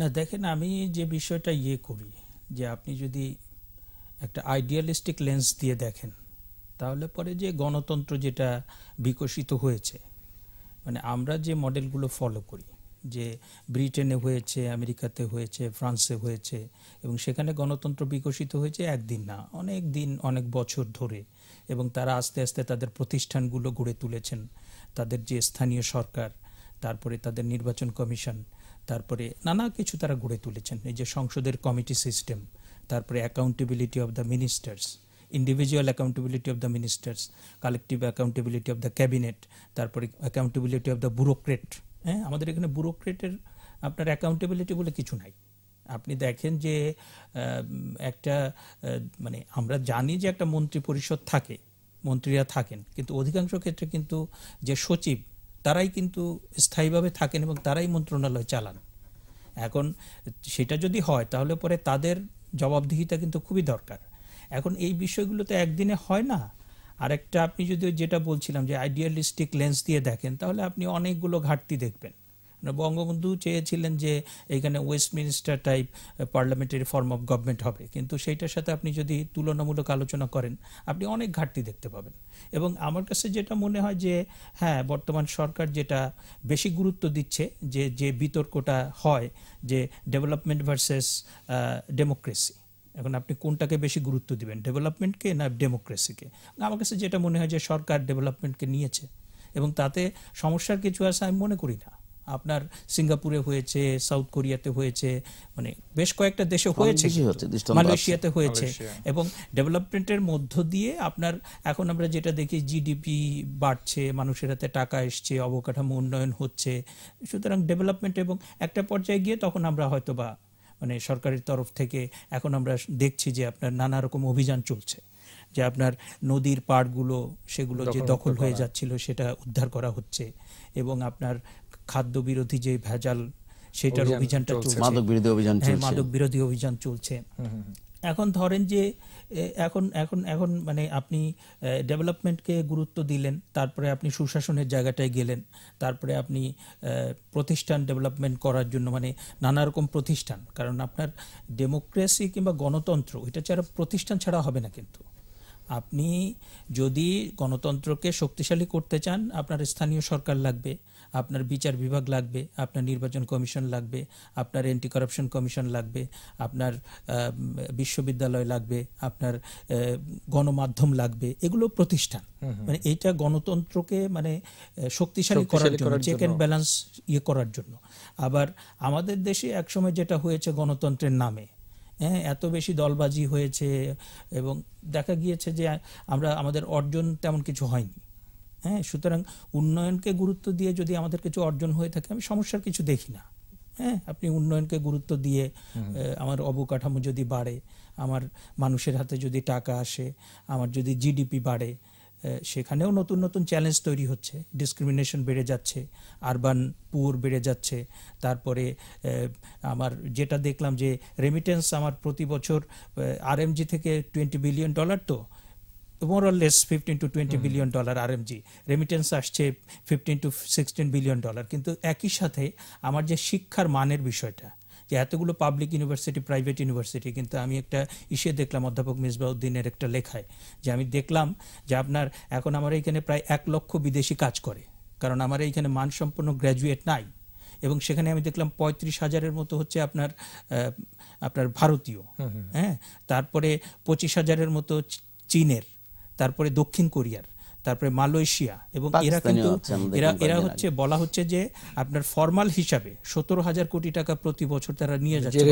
না দেখেন আমি যে বিষয়টা ইয়ে করি যে আপনি যদি একটা আইডিয়ালিস্টিক লেন্স দিয়ে দেখেন তাহলে পরে যে গণতন্ত্র যেটা বিকশিত হয়েছে মানে আমরা যে মডেলগুলো ফলো করি যে ব্রিটেনে হয়েছে আমেরিকাতে হয়েছে ফ্রান্সে হয়েছে এবং সেখানে গণতন্ত্র বিকশিত হয়েছে একদিন না অনেক দিন অনেক বছর ধরে এবং তারা আস্তে আস্তে তাদের প্রতিষ্ঠানগুলো গড়ে তুলেছেন তাদের যে স্থানীয় সরকার তারপরে তাদের নির্বাচন কমিশন তারপরে নানা কিছু তারা গড়ে তুলেছেন এই যে সংসদের কমিটি সিস্টেম তারপরে accountability of the ministers individual accountability of the ministers collective accountability of the cabinet তারপরে অ্যাকাউন্টেবিলিটি অফ দ্য ব্যুরোক্রেট হ্যাঁ আমাদের এখানে ব্যুরোক্রেটের আপনার অ্যাকাউন্টেবিলিটি বলে কিছু নাই আপনি দেখেন যে একটা মানে আমরা জানি যে একটা মন্ত্রী পরিষদ থাকে মন্ত্রীরা থাকেন কিন্তু অধিকাংশ ক্ষেত্রে কিন্তু যে সচিব তারাই কিন্তু স্থায়ীভাবে থাকেন এবং তারাই মন্ত্রণালয় চালান এখন সেটা যদি হয় তাহলে পরে তাদের জবাবদিহিতা কিন্তু খুবই দরকার এখন এই বিষয়গুলো তো একদিনে হয় না আরেকটা আপনি যদি যেটা বলছিলাম যে আইডিয়ালিস্টিক লেন্স দিয়ে দেখেন তাহলে আপনি অনেকগুলো ঘাটতি দেখবেন বঙ্গবন্ধু চেয়েছিলেন যে এখানে Westminster type parliamentary form of government হবে কিন্তু সেইটার সাথে আপনি যদি তুলনামূলক আলোচনা করেন আপনি অনেক ঘাটতি দেখতে পাবেন এবং আমার কাছে যেটা মনে হয় যে হ্যাঁ বর্তমান সরকার যেটা বেশি গুরুত্ব দিচ্ছে যে যে বিতর্কটা হয় যে ডেভেলপমেন্ট ভার্সেস ডেমোক্রেসি এখন আপনি কোনটাকে বেশি গুরুত্ব দিবেন ডেভেলপমেন্টকে না ডেমোক্রেসিকে আমার কাছে যেটা মনে হয় যে সরকার ডেভেলপমেন্টকে নিয়েছে এবং তাতে সমস্যার কিছু আছে আমি মনে করি না আপনার সিঙ্গাপুরে হয়েছে সাউথ কোরিয়াতে হয়েছে মানে বেশ কয়েকটা দেশে হয়েছে মালয়েশিয়াতে হয়েছে এবং ডেভেলপমেন্টের মধ্য দিয়ে আপনার এখন আমরা যেটা দেখি জিডিপি বাড়ছে মানুষের হাতে টাকা এসছে অবকাঠামো উন্নয়ন হচ্ছে সুতরাং ডেভেলপমেন্ট এবং একটা পর্যায়ে গিয়ে তখন আমরা হয়তো বা মানে সরকারের তরফ থেকে এখন আমরা দেখছি যে আপনার নানা রকম অভিযান চলছে যে আপনার নদীর পাড়গুলো সেগুলো যে দখল হয়ে যাচ্ছিল সেটা উদ্ধার করা হচ্ছে এবং আপনার খাদ্য বিরোধী যে ভেজাল সেটার অভিযানটা চলছে মাদক বিরোধী হ্যাঁ, অভিযান চলছে মাদক বিরোধী অভিযান চলছে এখন ধরেন যে এখন এখন এখন মানে আপনি ডেভেলপমেন্টকে গুরুত্ব দিলেন তারপরে আপনি সুশাসনের জায়গাটায় গেলেন তারপরে আপনি প্রতিষ্ঠান ডেভেলপমেন্ট করার জন্য মানে নানা রকম প্রতিষ্ঠান কারণ আপনার ডেমোক্রেসি কিংবা গণতন্ত্র এটা ছাড়া প্রতিষ্ঠান ছাড়া হবে না কিন্তু আপনি যদি গণতন্ত্রকে শক্তিশালী করতে চান আপনার স্থানীয় সরকার লাগবে আপনার বিচার বিভাগ লাগবে আপনার নির্বাচন কমিশন লাগবে আপনার অ্যান্টি করাপশন কমিশন লাগবে আপনার বিশ্ববিদ্যালয় লাগবে আপনার গণমাধ্যম লাগবে এগুলো প্রতিষ্ঠান মানে এটা গণতন্ত্রকে মানে শক্তিশালী করার জন্য চেক অ্যান্ড ব্যালেন্স ইয়ে করার জন্য আবার আমাদের দেশে একসময় যেটা হয়েছে গণতন্ত্রের নামে হ্যাঁ এত বেশি দলবাজি হয়েছে এবং দেখা গিয়েছে যে আমরা আমাদের অর্জন তেমন কিছু হয়নি হ্যাঁ সুতরাং উন্নয়নকে গুরুত্ব দিয়ে যদি আমাদের কিছু অর্জন হয়ে থাকে আমি সমস্যার কিছু দেখি না হ্যাঁ আপনি উন্নয়নকে গুরুত্ব দিয়ে আমার অবকাঠামো যদি বাড়ে আমার মানুষের হাতে যদি টাকা আসে আমার যদি জিডিপি বাড়ে সেখানেও নতুন নতুন চ্যালেঞ্জ তৈরি হচ্ছে ডিসক্রিমিনেশন বেড়ে যাচ্ছে আরবান পুয়ার বেড়ে যাচ্ছে তারপরে আমার যেটা দেখলাম যে রেমিটেন্স আমার প্রতি বছর আরএমজি থেকে টোয়েন্টি বিলিয়ন ডলার তো more or fifteen 15 to twenty billion dollar RMG remittance আসছে fifteen to sixteen billion dollar কিন্তু একই সাথে আমার যে শিক্ষার মানের বিষয়টা যে এতগুলো পাবলিক ইউনিভার্সিটি প্রাইভেট ইউনিভার্সিটি কিন্তু আমি একটা ইসে দেখলাম অধ্যাপক মিসবাউদ্দিনের একটা লেখায় যে আমি দেখলাম যে আপনার এখন আমার এইখানে প্রায় এক লক্ষ বিদেশি কাজ করে কারণ আমার এইখানে মানসম্পন্ন গ্র্যাজুয়েট নাই এবং সেখানে আমি দেখলাম পঁয়ত্রিশ হাজারের মতো হচ্ছে আপনার আপনার ভারতীয় হ্যাঁ তারপরে পঁচিশ হাজারের মতো চীনের তারপরে দক্ষিণ কোরিয়ার তারপরে মালয়েশিয়া এবং এরা কিন্তু এরা এরা হচ্ছে বলা হচ্ছে যে আপনার ফর্মাল হিসাবে সতেরো হাজার কোটি টাকা প্রতি বছর তারা নিয়ে যাচ্ছে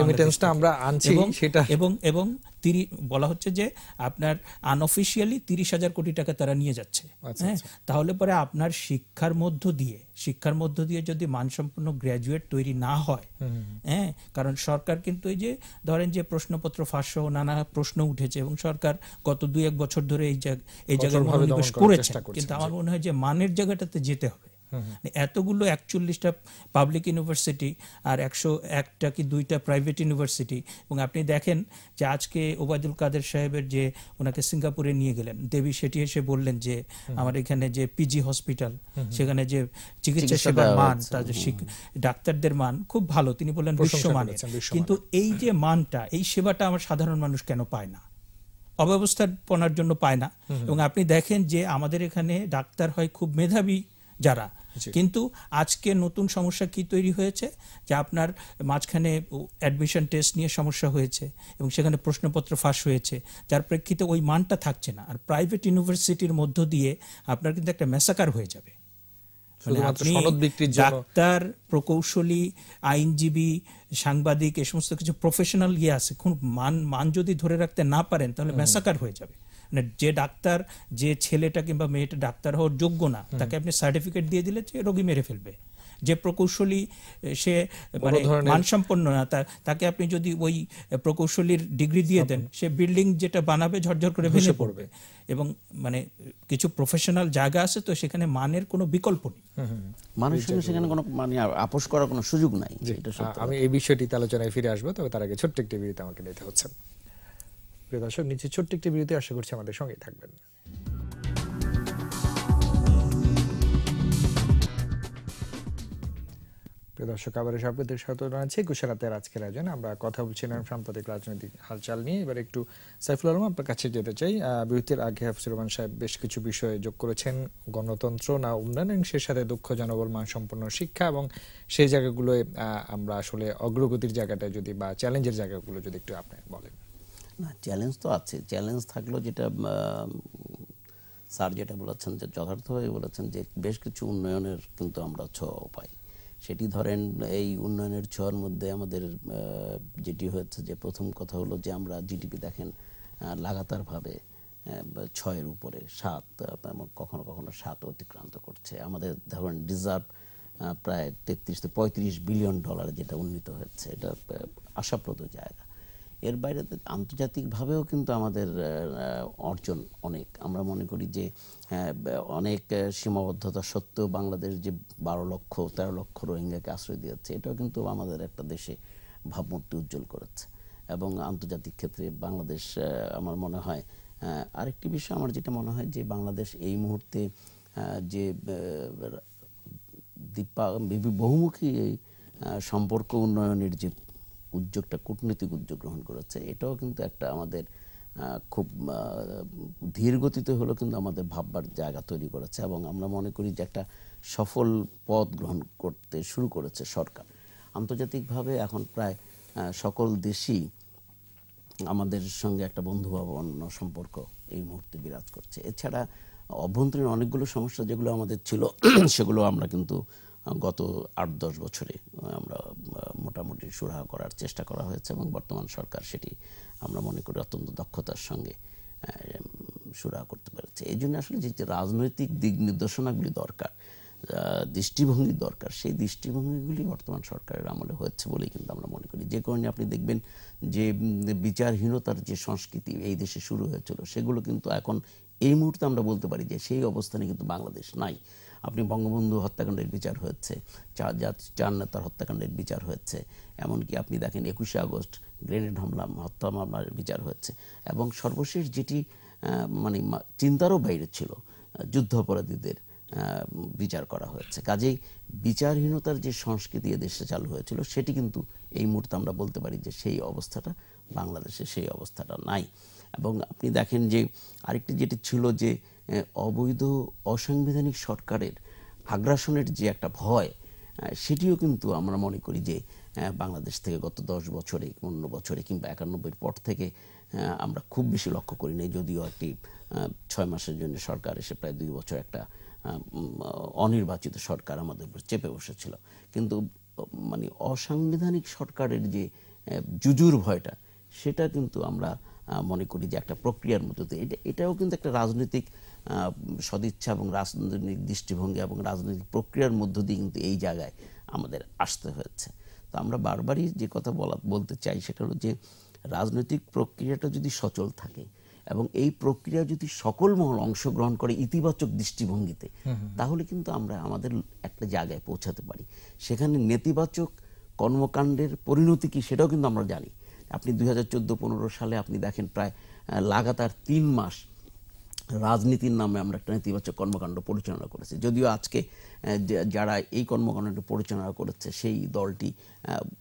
আমরা আনছি সেটা এবং এবং তিরি বলা হচ্ছে যে আপনার আনঅফিসিয়ালি তিরিশ হাজার কোটি টাকা তারা নিয়ে যাচ্ছে আচ্ছা, হ্যাঁ আচ্ছা। তাহলে পরে আপনার শিক্ষার মধ্য দিয়ে শিক্ষার মধ্য দিয়ে যদি মানসম্পন্ন গ্র্যাজুয়েট তৈরি না হয় হ্যাঁ কারণ সরকার কিন্তু এই যে ধরেন যে প্রশ্নপত্র ফাঁস সহ নানা প্রশ্ন উঠেছে এবং সরকার গত দুই এক বছর ধরে এই জায়গায় এই জায়গায় মনোনিবেশ করেছে কিন্তু আমার মনে হয় যে মানের জায়গাটাতে যেতে হবে এতগুলো একচল্লিশটা পাবলিক ইউনিভার্সিটি আর একশো একটা কি দুইটা প্রাইভেট ইউনিভার্সিটি এবং আপনি দেখেন যে আজকে ওবায়দুল কাদের সাহেবের যে ওনাকে সিঙ্গাপুরে নিয়ে গেলেন দেবী সেটি এসে বললেন যে আমার এখানে যে পিজি হসপিটাল সেখানে যে চিকিৎসা সেবার মান ডাক্তারদের মান খুব ভালো তিনি বললেন বিশ্বমানের কিন্তু মানে। এই যে মানটা এই সেবাটা আমার সাধারণ মানুষ কেন পায় না অব্যবস্থাপনার জন্য পায় না এবং আপনি দেখেন যে আমাদের এখানে ডাক্তার হয় খুব মেধাবী যারা কিন্তু আজকে নতুন সমস্যা কি তৈরি হয়েছে যে আপনার মাঝখানে অ্যাডমিশন টেস্ট নিয়ে সমস্যা হয়েছে এবং সেখানে প্রশ্নপত্র ফাঁস হয়েছে যার প্রেক্ষিতে ওই মানটা থাকছে না আর প্রাইভেট ইউনিভার্সিটির মধ্য দিয়ে আপনার কিন্তু একটা মেসাকার হয়ে যাবে
মানে ডাক্তার
প্রকৌশলী আইনজীবী সাংবাদিক এ সমস্ত কিছু প্রফেশনাল ইয়ে আছে খুব মান মান যদি ধরে রাখতে না পারেন তাহলে মেসাকার হয়ে যাবে মানে যে ডাক্তার যে ছেলেটা কিংবা মেয়েটা ডাক্তার হওয়ার যোগ্য না তাকে আপনি সার্টিফিকেট দিয়ে দিলে যে রোগী মেরে ফেলবে যে প্রকৌশলী সে মানে মানসম্পন্ন না তাকে আপনি যদি ওই প্রকৌশলীর ডিগ্রি দিয়ে দেন সে বিল্ডিং যেটা বানাবে ঝরঝর করে ভেসে পড়বে এবং মানে কিছু প্রফেশনাল জায়গা আছে তো সেখানে মানের কোনো বিকল্প নেই মানুষের সেখানে
কোনো মানে আপোষ করার কোনো সুযোগ নাই আমি এই বিষয়টি আলোচনায় ফিরে আসবো তবে তার আগে ছোট্ট একটি বিরতি আমাকে নিতে হচ্ছে প্রিয় দর্শক নিচে ছোট্ট একটি বিরতি আশা করছি আমাদের সঙ্গে থাকবেন প্রিয় দর্শক আবারও স্বাগতের স্বাগত জানাচ্ছি গুজরাতের আজকের আয়োজন আমরা কথা বলছিলাম সাম্প্রতিক রাজনৈতিক হালচাল নিয়ে এবার একটু সাইফুল আলম আপনার কাছে যেতে চাই বিরতির আগে হাফিজুর রহমান সাহেব বেশ কিছু বিষয়ে যোগ করেছেন গণতন্ত্র না উন্নয়ন এবং সে সাথে দক্ষ জনবল সম্পন্ন শিক্ষা এবং সেই জায়গাগুলোয় আমরা আসলে অগ্রগতির জায়গাটা যদি বা চ্যালেঞ্জের জায়গাগুলো যদি একটু আপনি বলেন না চ্যালেঞ্জ তো আছে চ্যালেঞ্জ
থাকলেও যেটা স্যার যেটা বলেছেন যে যথার্থভাবে বলেছেন যে বেশ কিছু উন্নয়নের কিন্তু আমরা ছোঁয়া পাই সেটি ধরেন এই উন্নয়নের ছোঁয়ার মধ্যে আমাদের যেটি হয়েছে যে প্রথম কথা হলো যে আমরা জিডিপি দেখেন লাগাতারভাবে ছয়ের উপরে সাত কখনো কখনো সাত অতিক্রান্ত করছে আমাদের ধরেন রিজার্ভ প্রায় তেত্রিশ থেকে পঁয়ত্রিশ বিলিয়ন ডলার যেটা উন্নীত হয়েছে এটা আশাপ্রদ জায়গা এর বাইরে আন্তর্জাতিকভাবেও কিন্তু আমাদের অর্জন অনেক আমরা মনে করি যে হ্যাঁ, অনেক সীমাবদ্ধতা সত্ত্বেও বাংলাদেশ যে বারো লক্ষ তেরো লক্ষ রোহিঙ্গাকে আশ্রয় দিয়েছে এটাও কিন্তু আমাদের একটা দেশে ভাবমূর্তি উজ্জ্বল করেছে এবং আন্তর্জাতিক ক্ষেত্রে বাংলাদেশ আমার মনে হয় আরেকটি বিষয় আমার যেটা মনে হয় যে বাংলাদেশ এই মুহূর্তে যে দীপা বহুমুখী সম্পর্ক উন্নয়নের যে উদ্যোগটা কূটনৈতিক উদ্যোগ গ্রহণ করেছে এটাও কিন্তু একটা আমাদের খুব ধীরগতিতে হলেও কিন্তু আমাদের ভাববার জায়গা তৈরি করেছে এবং আমরা মনে করি যে একটা সফল পথ গ্রহণ করতে শুরু করেছে সরকার আন্তর্জাতিকভাবে এখন প্রায় সকল দেশই আমাদের সঙ্গে একটা বন্ধুভাবাপন্ন সম্পর্ক এই মুহূর্তে বিরাজ করছে এছাড়া অভ্যন্তরীণ অনেকগুলো সমস্যা যেগুলো আমাদের ছিল সেগুলো আমরা কিন্তু গত আট দশ বছরে আমরা মোটামুটি সুরাহ করার চেষ্টা করা হয়েছে এবং বর্তমান সরকার সেটি আমরা মনে করি অত্যন্ত দক্ষতার সঙ্গে সুরাহা করতে পেরেছে এই জন্য আসলে যে রাজনৈতিক দিক নির্দেশনাগুলি দরকার দৃষ্টিভঙ্গি দরকার সেই দৃষ্টিভঙ্গিগুলি বর্তমান সরকারের আমলে হয়েছে বলেই কিন্তু আমরা মনে করি যে কারণে আপনি দেখবেন যে বিচারহীনতার যে সংস্কৃতি এই দেশে শুরু হয়েছিল সেগুলো কিন্তু এখন এই মুহূর্তে আমরা বলতে পারি যে সেই অবস্থানে কিন্তু বাংলাদেশ নাই আপনি বঙ্গবন্ধু হত্যাকাণ্ডের বিচার হয়েছে চার চার নেতার হত্যাকাণ্ডের বিচার হয়েছে এমনকি আপনি দেখেন একুশে আগস্ট গ্রেনেড হামলা হত্যা মামলার বিচার হয়েছে এবং সর্বশেষ যেটি মানে চিন্তারও বাইরে ছিল যুদ্ধাপরাধীদের বিচার করা হয়েছে কাজেই বিচারহীনতার যে সংস্কৃতি দেশে চালু হয়েছিল সেটি কিন্তু এই মুহূর্তে আমরা বলতে পারি যে সেই অবস্থাটা বাংলাদেশে সেই অবস্থাটা নাই এবং আপনি দেখেন যে আরেকটি যেটি ছিল যে অবৈধ অসাংবিধানিক সরকারের আগ্রাসনের যে একটা ভয় সেটিও কিন্তু আমরা মনে করি যে বাংলাদেশ থেকে গত দশ বছরে পনেরো বছরে কিংবা একানব্বইয়ের পর থেকে আমরা খুব বেশি লক্ষ্য করি নাই যদিও একটি ছয় মাসের জন্য সরকার এসে প্রায় দুই বছর একটা অনির্বাচিত সরকার আমাদের উপর চেপে বসেছিল কিন্তু মানে অসাংবিধানিক সরকারের যে জুজুর ভয়টা সেটা কিন্তু আমরা মনে করি যে একটা প্রক্রিয়ার মতো এটা এটাও কিন্তু একটা রাজনৈতিক সদিচ্ছা এবং রাজনৈতিক দৃষ্টিভঙ্গি এবং রাজনৈতিক প্রক্রিয়ার মধ্য দিয়ে কিন্তু এই জায়গায় আমাদের আসতে হয়েছে তো আমরা বারবারই যে কথা বলা বলতে চাই সেটা হলো যে রাজনৈতিক প্রক্রিয়াটা যদি সচল থাকে এবং এই প্রক্রিয়া যদি সকল মহল অংশগ্রহণ করে ইতিবাচক দৃষ্টিভঙ্গিতে তাহলে কিন্তু আমরা আমাদের একটা জায়গায় পৌঁছাতে পারি সেখানে নেতিবাচক কর্মকাণ্ডের পরিণতি কি সেটাও কিন্তু আমরা জানি আপনি দুই হাজার চোদ্দ পনেরো সালে আপনি দেখেন প্রায় লাগাতার তিন মাস রাজনীতির নামে আমরা একটা নেতিবাচক কর্মকাণ্ড পরিচালনা করেছি যদিও আজকে যারা এই কর্মকাণ্ডটি পরিচালনা করেছে সেই দলটি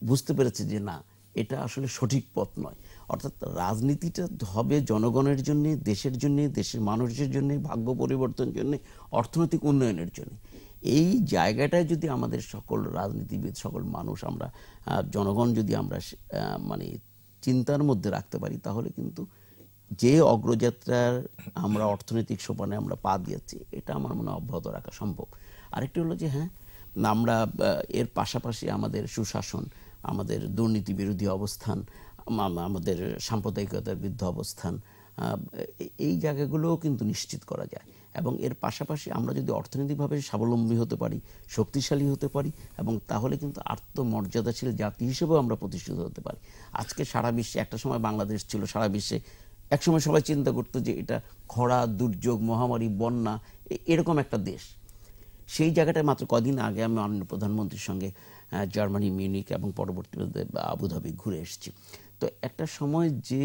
বুঝতে পেরেছে যে না এটা আসলে সঠিক পথ নয় অর্থাৎ রাজনীতিটা হবে জনগণের জন্য দেশের জন্য দেশের মানুষের জন্য ভাগ্য পরিবর্তন জন্য অর্থনৈতিক উন্নয়নের জন্য এই জায়গাটায় যদি আমাদের সকল রাজনীতিবিদ সকল মানুষ আমরা জনগণ যদি আমরা মানে চিন্তার মধ্যে রাখতে পারি তাহলে কিন্তু যে অগ্রযাত্রার আমরা অর্থনৈতিক সোপানে আমরা পা দিয়েছি এটা আমার মনে অব্যাহত রাখা সম্ভব আরেকটি হলো যে হ্যাঁ আমরা এর পাশাপাশি আমাদের সুশাসন আমাদের দুর্নীতি বিরোধী অবস্থান আমাদের সাম্প্রদায়িকতার বৃদ্ধ অবস্থান এই জায়গাগুলোও কিন্তু নিশ্চিত করা যায় এবং এর পাশাপাশি আমরা যদি অর্থনৈতিকভাবে স্বাবলম্বী হতে পারি শক্তিশালী হতে পারি এবং তাহলে কিন্তু আত্মমর্যাদাশীল জাতি হিসেবেও আমরা প্রতিষ্ঠিত হতে পারি আজকে সারা বিশ্বে একটা সময় বাংলাদেশ ছিল সারা বিশ্বে একসময় সবাই চিন্তা করতো যে এটা খরা দুর্যোগ মহামারী বন্যা এরকম একটা দেশ সেই জায়গাটায় মাত্র কদিন আগে আমি মাননীয় প্রধানমন্ত্রীর সঙ্গে জার্মানি মিউনিক এবং পরবর্তী আবুধাবি ঘুরে এসেছি তো একটা সময় যে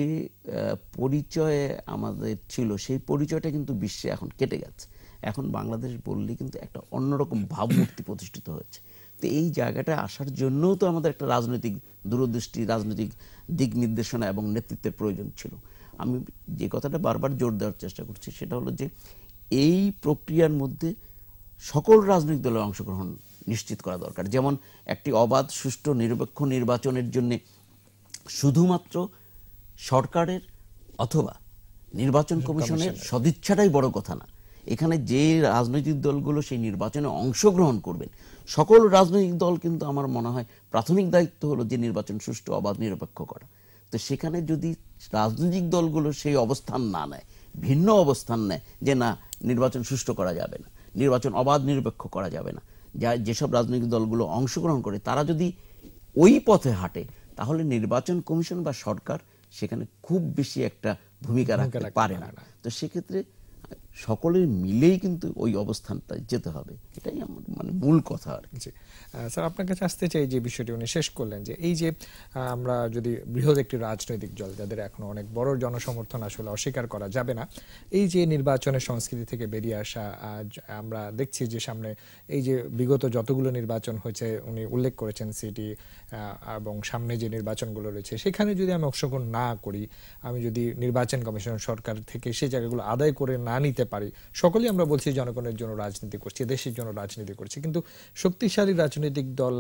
পরিচয়ে আমাদের ছিল সেই পরিচয়টা কিন্তু বিশ্বে এখন কেটে গেছে এখন বাংলাদেশ বললে কিন্তু একটা অন্যরকম ভাবমূর্তি প্রতিষ্ঠিত হয়েছে তো এই জায়গাটা আসার জন্যও তো আমাদের একটা রাজনৈতিক দূরদৃষ্টি রাজনৈতিক দিক নির্দেশনা এবং নেতৃত্বের প্রয়োজন ছিল আমি যে কথাটা বারবার জোর দেওয়ার চেষ্টা করছি সেটা হলো যে এই প্রক্রিয়ার মধ্যে সকল রাজনৈতিক দলের অংশগ্রহণ নিশ্চিত করা দরকার যেমন একটি অবাধ সুষ্ঠু নিরপেক্ষ নির্বাচনের জন্য শুধুমাত্র সরকারের অথবা নির্বাচন কমিশনের সদিচ্ছাটাই বড় কথা না এখানে যে রাজনৈতিক দলগুলো সেই নির্বাচনে অংশগ্রহণ করবেন সকল রাজনৈতিক দল কিন্তু আমার মনে হয় প্রাথমিক দায়িত্ব হলো যে নির্বাচন সুষ্ঠু অবাধ নিরপেক্ষ করা তো সেখানে যদি রাজনৈতিক দলগুলো সেই অবস্থান না নেয় ভিন্ন অবস্থান নেয় যে না নির্বাচন সুষ্ঠু করা যাবে না নির্বাচন অবাধ নিরপেক্ষ করা যাবে না যা যেসব রাজনৈতিক দলগুলো অংশগ্রহণ করে তারা যদি ওই পথে হাঁটে তাহলে নির্বাচন কমিশন বা সরকার সেখানে খুব বেশি একটা ভূমিকা রাখতে পারে না তো সেক্ষেত্রে সকলে মিলেই কিন্তু ওই অবস্থানটা যেতে হবে এটাই
আমার মানে মূল কথা আর কি স্যার আপনার কাছে আসতে চাই যে বিষয়টি উনি শেষ করলেন যে এই যে আমরা যদি বৃহৎ একটি রাজনৈতিক দল যাদের এখনো অনেক বড় জনসমর্থন আসলে অস্বীকার করা যাবে না এই যে নির্বাচনের সংস্কৃতি থেকে বেরিয়ে আসা আমরা দেখছি যে সামনে এই যে বিগত যতগুলো নির্বাচন হয়েছে উনি উল্লেখ করেছেন সিটি এবং সামনে যে নির্বাচনগুলো রয়েছে সেখানে যদি আমি অংশগ্রহণ না করি আমি যদি নির্বাচন কমিশন সরকার থেকে সেই জায়গাগুলো আদায় করে না নিতে পারি সকলেই আমরা বলছি জনগণের জন্য রাজনীতি করছি দেশের জন্য রাজনীতি করছি কিন্তু শক্তিশালী রাজনৈতিক দল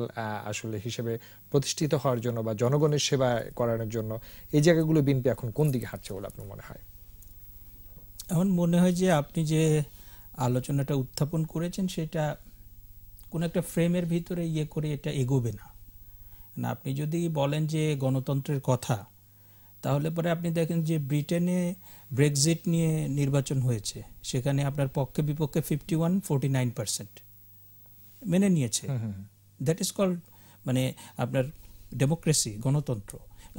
আসলে হিসেবে প্রতিষ্ঠিত হওয়ার জন্য বা জনগণের সেবা করানোর জন্য এই জায়গাগুলো বিএনপি এখন কোন দিকে হাঁটছে বলে আপনার মনে হয়
এখন মনে হয় যে আপনি যে আলোচনাটা উত্থাপন করেছেন সেটা কোন একটা ফ্রেমের ভিতরে ইয়ে করে এটা এগোবে না আপনি যদি বলেন যে গণতন্ত্রের কথা তাহলে পরে আপনি দেখেন যে ব্রিটেনে ব্রেক্সিট নিয়ে নির্বাচন হয়েছে সেখানে আপনার পক্ষে বিপক্ষে fifty one forty nine percent মেনে নিয়েছে দ্যাট ইজ কল্ড মানে আপনার ডেমোক্রেসি গণতন্ত্র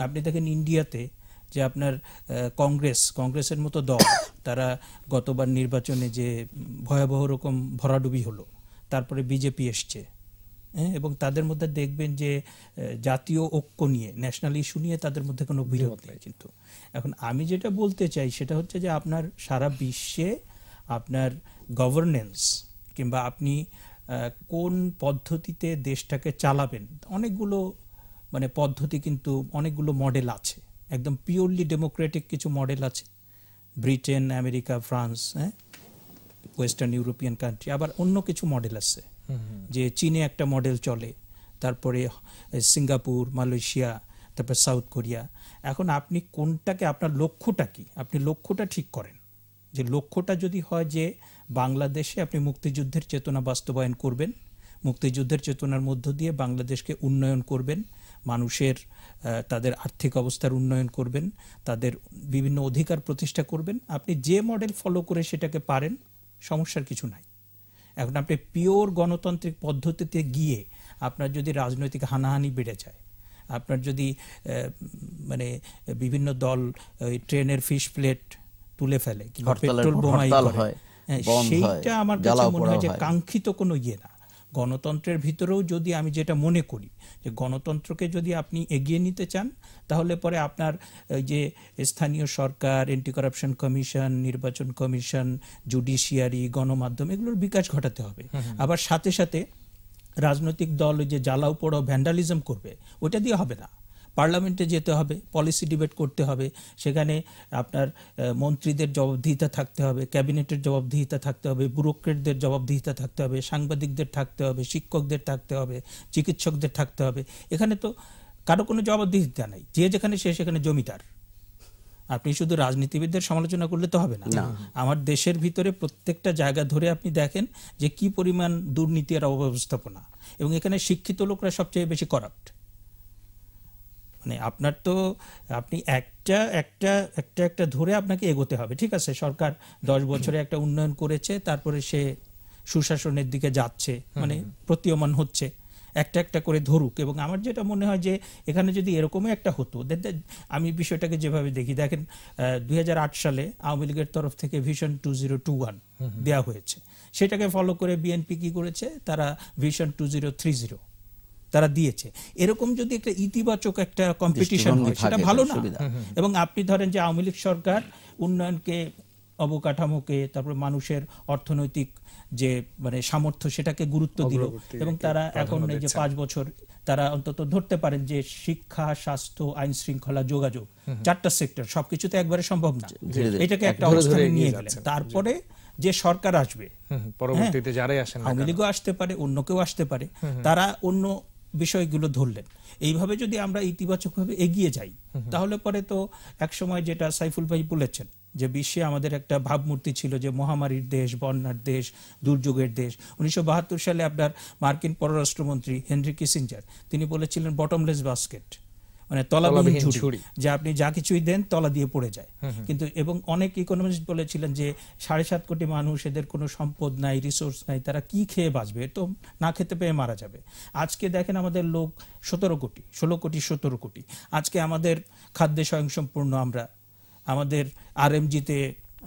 আপনি দেখেন ইন্ডিয়াতে যে আপনার কংগ্রেস কংগ্রেসের মতো দল তারা গতবার নির্বাচনে যে ভয়াবহ রকম ভরাডুবি হলো তারপরে বিজেপি এসছে হ্যাঁ, এবং তাদের মধ্যে দেখবেন যে জাতীয় ঐক্য নিয়ে ন্যাশনাল ইস্যু নিয়ে তাদের মধ্যে কোনো বিরোধ নেই কিন্তু এখন আমি যেটা বলতে চাই সেটা হচ্ছে যে আপনার সারা বিশ্বে আপনার গভর্নেন্স কিংবা আপনি কোন পদ্ধতিতে দেশটাকে চালাবেন অনেকগুলো মানে পদ্ধতি কিন্তু অনেকগুলো মডেল আছে একদম পিওরলি ডেমোক্রেটিক কিছু মডেল আছে ব্রিটেন আমেরিকা ফ্রান্স হ্যাঁ ওয়েস্টার্ন ইউরোপিয়ান কান্ট্রি আবার অন্য কিছু মডেল আছে যে চীনে একটা মডেল চলে তারপরে সিঙ্গাপুর মালয়েশিয়া তারপর সাউথ কোরিয়া এখন আপনি কোনটাকে আপনার লক্ষ্যটা কি আপনি লক্ষ্যটা ঠিক করেন যে লক্ষ্যটা যদি হয় যে বাংলাদেশে আপনি মুক্তিযুদ্ধের চেতনা বাস্তবায়ন করবেন মুক্তিযুদ্ধের চেতনার মধ্য দিয়ে বাংলাদেশকে উন্নয়ন করবেন মানুষের তাদের আর্থিক অবস্থার উন্নয়ন করবেন তাদের বিভিন্ন অধিকার প্রতিষ্ঠা করবেন আপনি যে মডেল ফলো করে সেটাকে পারেন সমস্যার কিছু নাই এখন আপনি পিওর গণতান্ত্রিক পদ্ধতিতে গিয়ে আপনার যদি রাজনৈতিক হানাহানি বেড়ে যায় আপনার যদি মানে বিভিন্ন দল ট্রেনের ফিশ প্লেট তুলে ফেলে পেট্রোল বোমাই করে হ্যাঁ, সেইটা আমার কাছে মনে হয় যে কাঙ্ক্ষিত কোনো ইয়ে না গণতন্ত্রের ভিতরেও যদি আমি যেটা মনে করি যে গণতন্ত্রকে যদি আপনি এগিয়ে নিতে চান তাহলে পরে আপনার যে স্থানীয় সরকার এন্টি করাপশন কমিশন নির্বাচন কমিশন জুডিশিয়ারি গণমাধ্যম এগুলোর বিকাশ ঘটাতে হবে আবার সাথে সাথে রাজনৈতিক দল যে জ্বালাও পোড়াও ভ্যান্ডালিজম করবে ওটা দিয়ে হবে না পার্লামেন্টে যেতে হবে পলিসি ডিবেট করতে হবে সেখানে আপনার মন্ত্রীদের জবাবদিহিতা থাকতে হবে ক্যাবিনেটের জবাবদিহিতা থাকতে হবে ব্যুরোক্রেটদের জবাবদিহিতা থাকতে হবে সাংবাদিকদের থাকতে হবে শিক্ষকদের থাকতে হবে চিকিৎসকদের থাকতে হবে এখানে তো কারো কোনো জবাবদিহিতা নাই যে যেখানে সে সেখানে জমিদার আপনি শুধু রাজনীতিবিদদের সমালোচনা করলে তো হবে না আমার দেশের ভিতরে প্রত্যেকটা জায়গা ধরে আপনি দেখেন যে কি পরিমাণ দুর্নীতি আর অব্যবস্থাপনা এবং এখানে শিক্ষিত লোকরা সবচেয়ে বেশি করাপ্ট মানে আপনার তো আপনি একটা একটা একটা একটা ধরে আপনাকে এগোতে হবে ঠিক আছে সরকার দশ বছরে একটা উন্নয়ন করেছে তারপরে সে সুশাসনের দিকে যাচ্ছে মানে প্রতীয়মান হচ্ছে একটা একটা করে ধরুক এবং আমার যেটা মনে হয় যে এখানে যদি এরকমই একটা হতো আমি বিষয়টাকে যেভাবে দেখি দেখেন দুই সালে আওয়ামী লীগের তরফ থেকে vision two zero two one দেওয়া হয়েছে সেটাকে ফলো করে বিএনপি কি করেছে তারা vision two zero three zero তারা দিয়েছে এরকম যদি একটা ইতিবাচক একটা কম্পিটিশন হয় সেটা ভালো না এবং আপনি ধরেন যে আওয়ামী লীগ সরকার উন্নয়নকে অবকাঠামোকে তারপরে মানুষের অর্থনৈতিক যে মানে সামর্থ্য সেটাকে গুরুত্ব দিল এবং তারা এখন এই যে পাঁচ বছর তারা অন্তত ধরতে পারেন যে শিক্ষা স্বাস্থ্য আইন শৃঙ্খলা যোগাযোগ চারটা সেক্টর সবকিছু তো একবারে সম্ভব না এটাকে একটা অবস্থানে নিয়ে গেলেন তারপরে যে সরকার আসবে
পরবর্তীতে হ্যাঁ, যারাই আসেন আওয়ামী
লীগও আসতে পারে অন্য কেউ আসতে পারে তারা অন্য বিষয়গুলো ধরলেন এইভাবে যদি আমরা ইতিবাচকভাবে এগিয়ে যাই তাহলে পরে তো একসময় যেটা সাইফুল ভাই বলেছেন যে বিশ্বে আমাদের একটা ভাবমূর্তি ছিল যে মহামারীর দেশ বন্যার দেশ দুর্যোগের দেশ উনিশশো সালে আপনার মার্কিন পররাষ্ট্রমন্ত্রী হেনরি কিসিঞ্জার তিনি বলেছিলেন বটমলেস বাস্কেট মানে তলাবিহীন ঝুড়ি যে আপনি যা কিছুই দেন তলা দিয়ে পড়ে যায় কিন্তু এবং অনেক ইকোনমিস্ট বলেছিলেন যে সাড়ে সাত কোটি মানুষ এদের কোনো সম্পদ নাই রিসোর্স নাই তারা কি খেয়ে বাঁচবে তো না খেতে পেয়ে মারা যাবে আজকে দেখেন আমাদের লোক সতেরো কোটি ষোলো কোটি সতেরো কোটি আজকে আমাদের খাদ্যে স্বয়ংসম্পূর্ণ আমরা আমাদের আরএমজিতে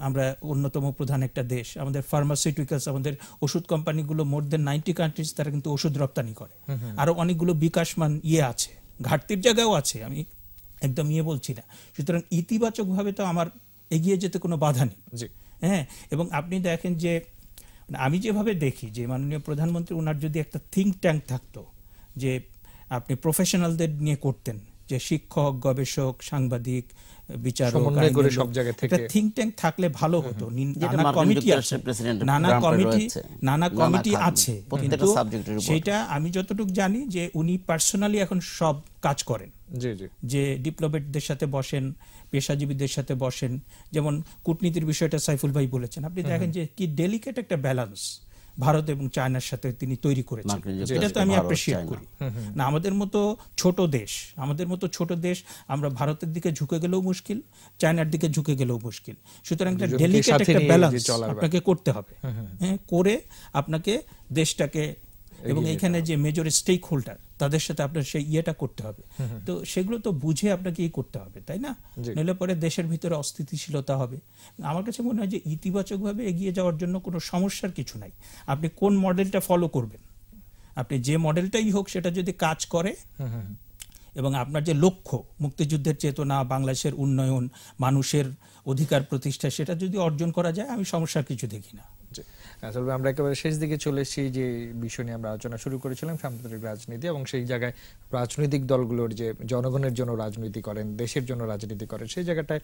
আমরা অন্যতম প্রধান একটা দেশ আমাদের ফার্মাসিউটিক্যালস আমাদের ওষুধ কোম্পানিগুলো মোর দেন নাইনটি কান্ট্রিজ তারা কিন্তু ওষুধ রপ্তানি করে আরও অনেকগুলো বিকাশমান ইয়ে আছে ঘাটতির জায়গাও আছে আমি একদম ইয়ে বলছি না সুতরাং ইতিবাচকভাবে তো আমার এগিয়ে যেতে কোনো বাধা নেই হ্যাঁ এবং আপনি দেখেন যে মানে আমি যেভাবে দেখি যে মাননীয় প্রধানমন্ত্রী ওনার যদি একটা থিঙ্ক ট্যাঙ্ক থাকতো যে আপনি প্রফেশনালদের নিয়ে করতেন যে শিক্ষক গবেষক সাংবাদিক আমি জানি যে উনি পার্সোনালি এখন সব কাজ করেন যে সাথে বসেন পেশাজীবীদের সাথে বসেন যেমন কূটনীতির বিষয়টা সাইফুল ভাই বলেছেন আপনি দেখেন যে কি ডেলিকেট একটা ব্যালান্স ভারত এবং চায়নার সাথে তিনি তৈরি করেছেন এটা তো আমি অ্যাপ্রিসিয়েট করি না আমাদের মতো ছোট দেশ আমাদের মতো ছোট দেশ আমরা ভারতের দিকে ঝুঁকে গেলেও মুশকিল চায়নার দিকে ঝুঁকে গেলেও মুশকিল সুতরাং একটা ডেলিকেট একটা ব্যালেন্স আপনাকে করতে হবে হ্যাঁ করে আপনাকে দেশটাকে এবং এখানে যে মেজর স্টেক হোল্ডার তাদের সাথে আপনার সেই ইয়েটা করতে হবে তো সেগুলো তো বুঝে আপনাকে ইয়ে করতে হবে তাই না নইলে পরে দেশের ভিতরে অস্থিতিশীলতা হবে আমার কাছে মনে হয় যে ইতিবাচকভাবে এগিয়ে যাওয়ার জন্য কোনো সমস্যার কিছু নাই আপনি কোন মডেলটা ফলো করবেন আপনি যে মডেলটাই হোক সেটা যদি কাজ করে এবং আপনার যে লক্ষ্য মুক্তিযুদ্ধের চেতনা বাংলাদেশের উন্নয়ন মানুষের অধিকার প্রতিষ্ঠা সেটা
যদি অর্জন করা যায় আমি সমস্যার কিছু দেখি না আসলে হ্যাঁ, আমরা একেবারে শেষ দিকে চলে এসেছি যে বিষয় নিয়ে আমরা আলোচনা শুরু করেছিলাম সাম্প্রদায়িক রাজনীতি এবং সেই জায়গায় রাজনৈতিক দলগুলোর যে জনগণের জন্য রাজনীতি করেন দেশের জন্য রাজনীতি করেন সেই জায়গাটায়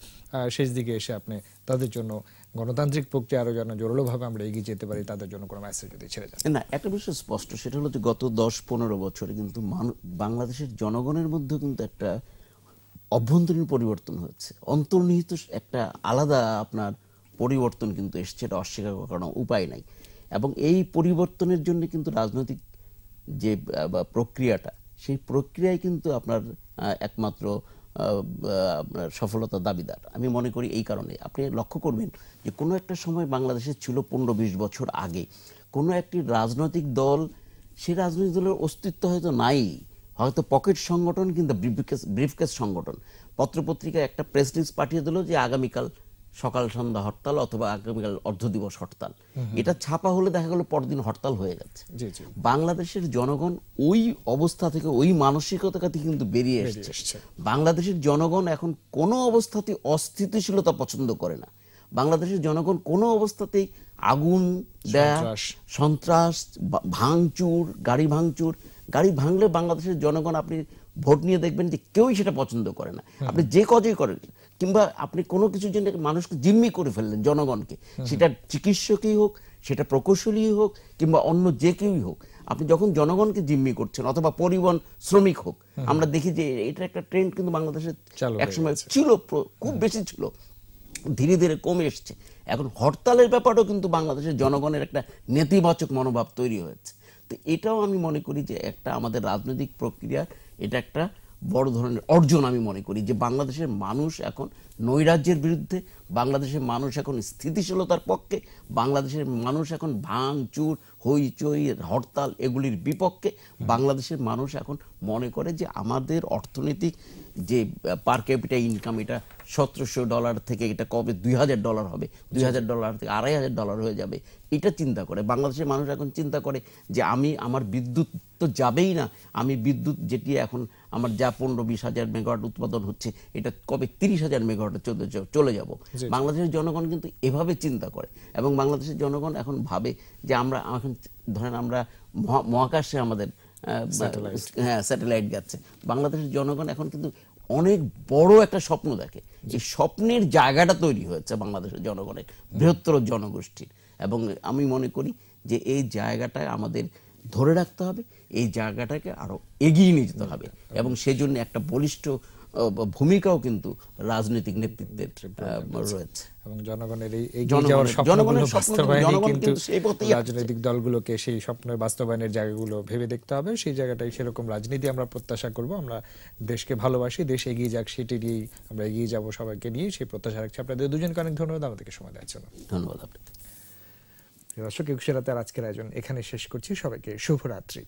শেষ দিকে এসে আপনি তাদের জন্য গণতান্ত্রিক প্রক্রিয়া আরও যেন জোরালোভাবে আমরা এগিয়ে যেতে পারি তাদের জন্য কোনো মেসেজ যদি ছেড়ে যান না একটা বিষয়
স্পষ্ট সেটা হলো যে গত দশ পনেরো বছরে কিন্তু বাংলাদেশের জনগণের মধ্যে কিন্তু একটা অভ্যন্তরীণ পরিবর্তন হচ্ছে অন্তর্নিহিত একটা আলাদা আপনার পরিবর্তন কিন্তু এসছে এটা অস্বীকার কোনো উপায় নাই এবং এই পরিবর্তনের জন্য কিন্তু রাজনৈতিক যে প্রক্রিয়াটা সেই প্রক্রিয়ায় কিন্তু আপনার একমাত্র আপনার সফলতা দাবিদার আমি মনে করি এই কারণে আপনি লক্ষ্য করবেন যে কোনো একটা সময় বাংলাদেশে ছিল পনেরো বিশ বছর আগে কোনো একটি রাজনৈতিক দল সেই রাজনৈতিক দলের অস্তিত্ব হয়তো নাই হয়তো পকেট সংগঠন কিন্তু ব্রিফকেস ব্রিফকেস সংগঠন পত্রপত্রিকায় একটা প্রেস লিস্ট পাঠিয়ে দিল যে আগামীকাল সকাল সন্ধ্যা হরতাল অথবা আগামীকাল অর্ধ দিবস হরতাল এটা ছাপা হলে দেখা গেল পরদিন হরতাল হয়ে গেছে বাংলাদেশের জনগণ ওই অবস্থা থেকে ওই মানসিকতা কিন্তু বেরিয়ে এসছে বাংলাদেশের জনগণ এখন কোনো অবস্থাতেই অস্থিতিশীলতা পছন্দ করে না বাংলাদেশের জনগণ কোনো অবস্থাতেই আগুন দেয়া সন্ত্রাস ভাঙচুর গাড়ি ভাঙচুর গাড়ি ভাঙলে বাংলাদেশের জনগণ আপনি ভোট নিয়ে দেখবেন যে কেউই সেটা পছন্দ করে না আপনি যে কজই করেন কিংবা আপনি কোনো কিছুর জন্য মানুষকে জিম্মি করে ফেললেন জনগণকে সেটা চিকিৎসকই হোক সেটা প্রকৌশলী হোক কিংবা অন্য যে কেউই হোক আপনি যখন জনগণকে জিম্মি করছেন অথবা পরিবহন শ্রমিক হোক আমরা দেখি যে এটা একটা ট্রেন্ড কিন্তু বাংলাদেশে একসময় ছিল খুব বেশি ছিল ধীরে ধীরে কমে এসছে এখন হরতালের ব্যাপারেও কিন্তু বাংলাদেশের জনগণের একটা নেতিবাচক মনোভাব তৈরি হয়েছে তো এটাও আমি মনে করি যে একটা আমাদের রাজনৈতিক প্রক্রিয়া এটা একটা বড় ধরনের অর্জন আমি মনে করি যে বাংলাদেশের মানুষ এখন নৈরাজ্যের বিরুদ্ধে বাংলাদেশের মানুষ এখন স্থিতিশীলতার পক্ষে বাংলাদেশের মানুষ এখন ভাঙচুর হইচই হরতাল এগুলির বিপক্ষে বাংলাদেশের মানুষ এখন মনে করে যে আমাদের অর্থনৈতিক যে পার ক্যাপিটা ইনকাম এটা সতেরোশো ডলার থেকে এটা কবে দুই হাজার ডলার হবে দুই হাজার ডলার থেকে আড়াই হাজার ডলার হয়ে যাবে এটা চিন্তা করে বাংলাদেশের মানুষ এখন চিন্তা করে যে আমি আমার বিদ্যুৎ তো যাবেই না আমি বিদ্যুৎ যেটি এখন আমার যা পনেরো বিশ হাজার মেগাওয়াট উৎপাদন হচ্ছে এটা কবে তিরিশ হাজার মেগাওয়াটে চলে চলে যাবো বাংলাদেশের জনগণ কিন্তু এভাবে চিন্তা করে এবং বাংলাদেশের জনগণ এখন ভাবে যে আমরা এখন ধরেন আমরা মহাকাশে আমাদের হ্যাঁ স্যাটেলাইট যাচ্ছে বাংলাদেশের জনগণ এখন কিন্তু অনেক বড় একটা স্বপ্ন দেখে এই স্বপ্নের জায়গাটা তৈরি হয়েছে বাংলাদেশের জনগণের বৃহত্তর জনগোষ্ঠীর এবং আমি মনে করি যে এই জায়গাটায় আমাদের ধরে রাখতে হবে এই জায়গাটাকে আরও এগিয়ে নিয়ে যেতে হবে এবং সেজন্য একটা বলিষ্ঠ ভূমিকাও কিন্তু রাজনৈতিক নেতৃত্বের রয়েছে এবং জনগণের
এই কিন্তু রাজনৈতিক দলগুলোকে সেই স্বপ্নের বাস্তবায়নের জায়গাগুলো ভেবে দেখতে হবে সেই জায়গাটাই সেরকম রাজনীতি আমরা প্রত্যাশা করব আমরা দেশকে ভালোবাসি দেশ এগিয়ে যাক সেটি নিয়ে আমরা এগিয়ে যাব সবাইকে নিয়ে সেই প্রত্যাশা রাখছি আপনাদের দুজনকে অনেক ধন্যবাদ আমাদেরকে সময় দেওয়ার জন্য ধন্যবাদ আপনাদের দর্শক একুশে রাতের আজকের আয়োজন এখানে শেষ করছি সবাইকে শুভরাত্রি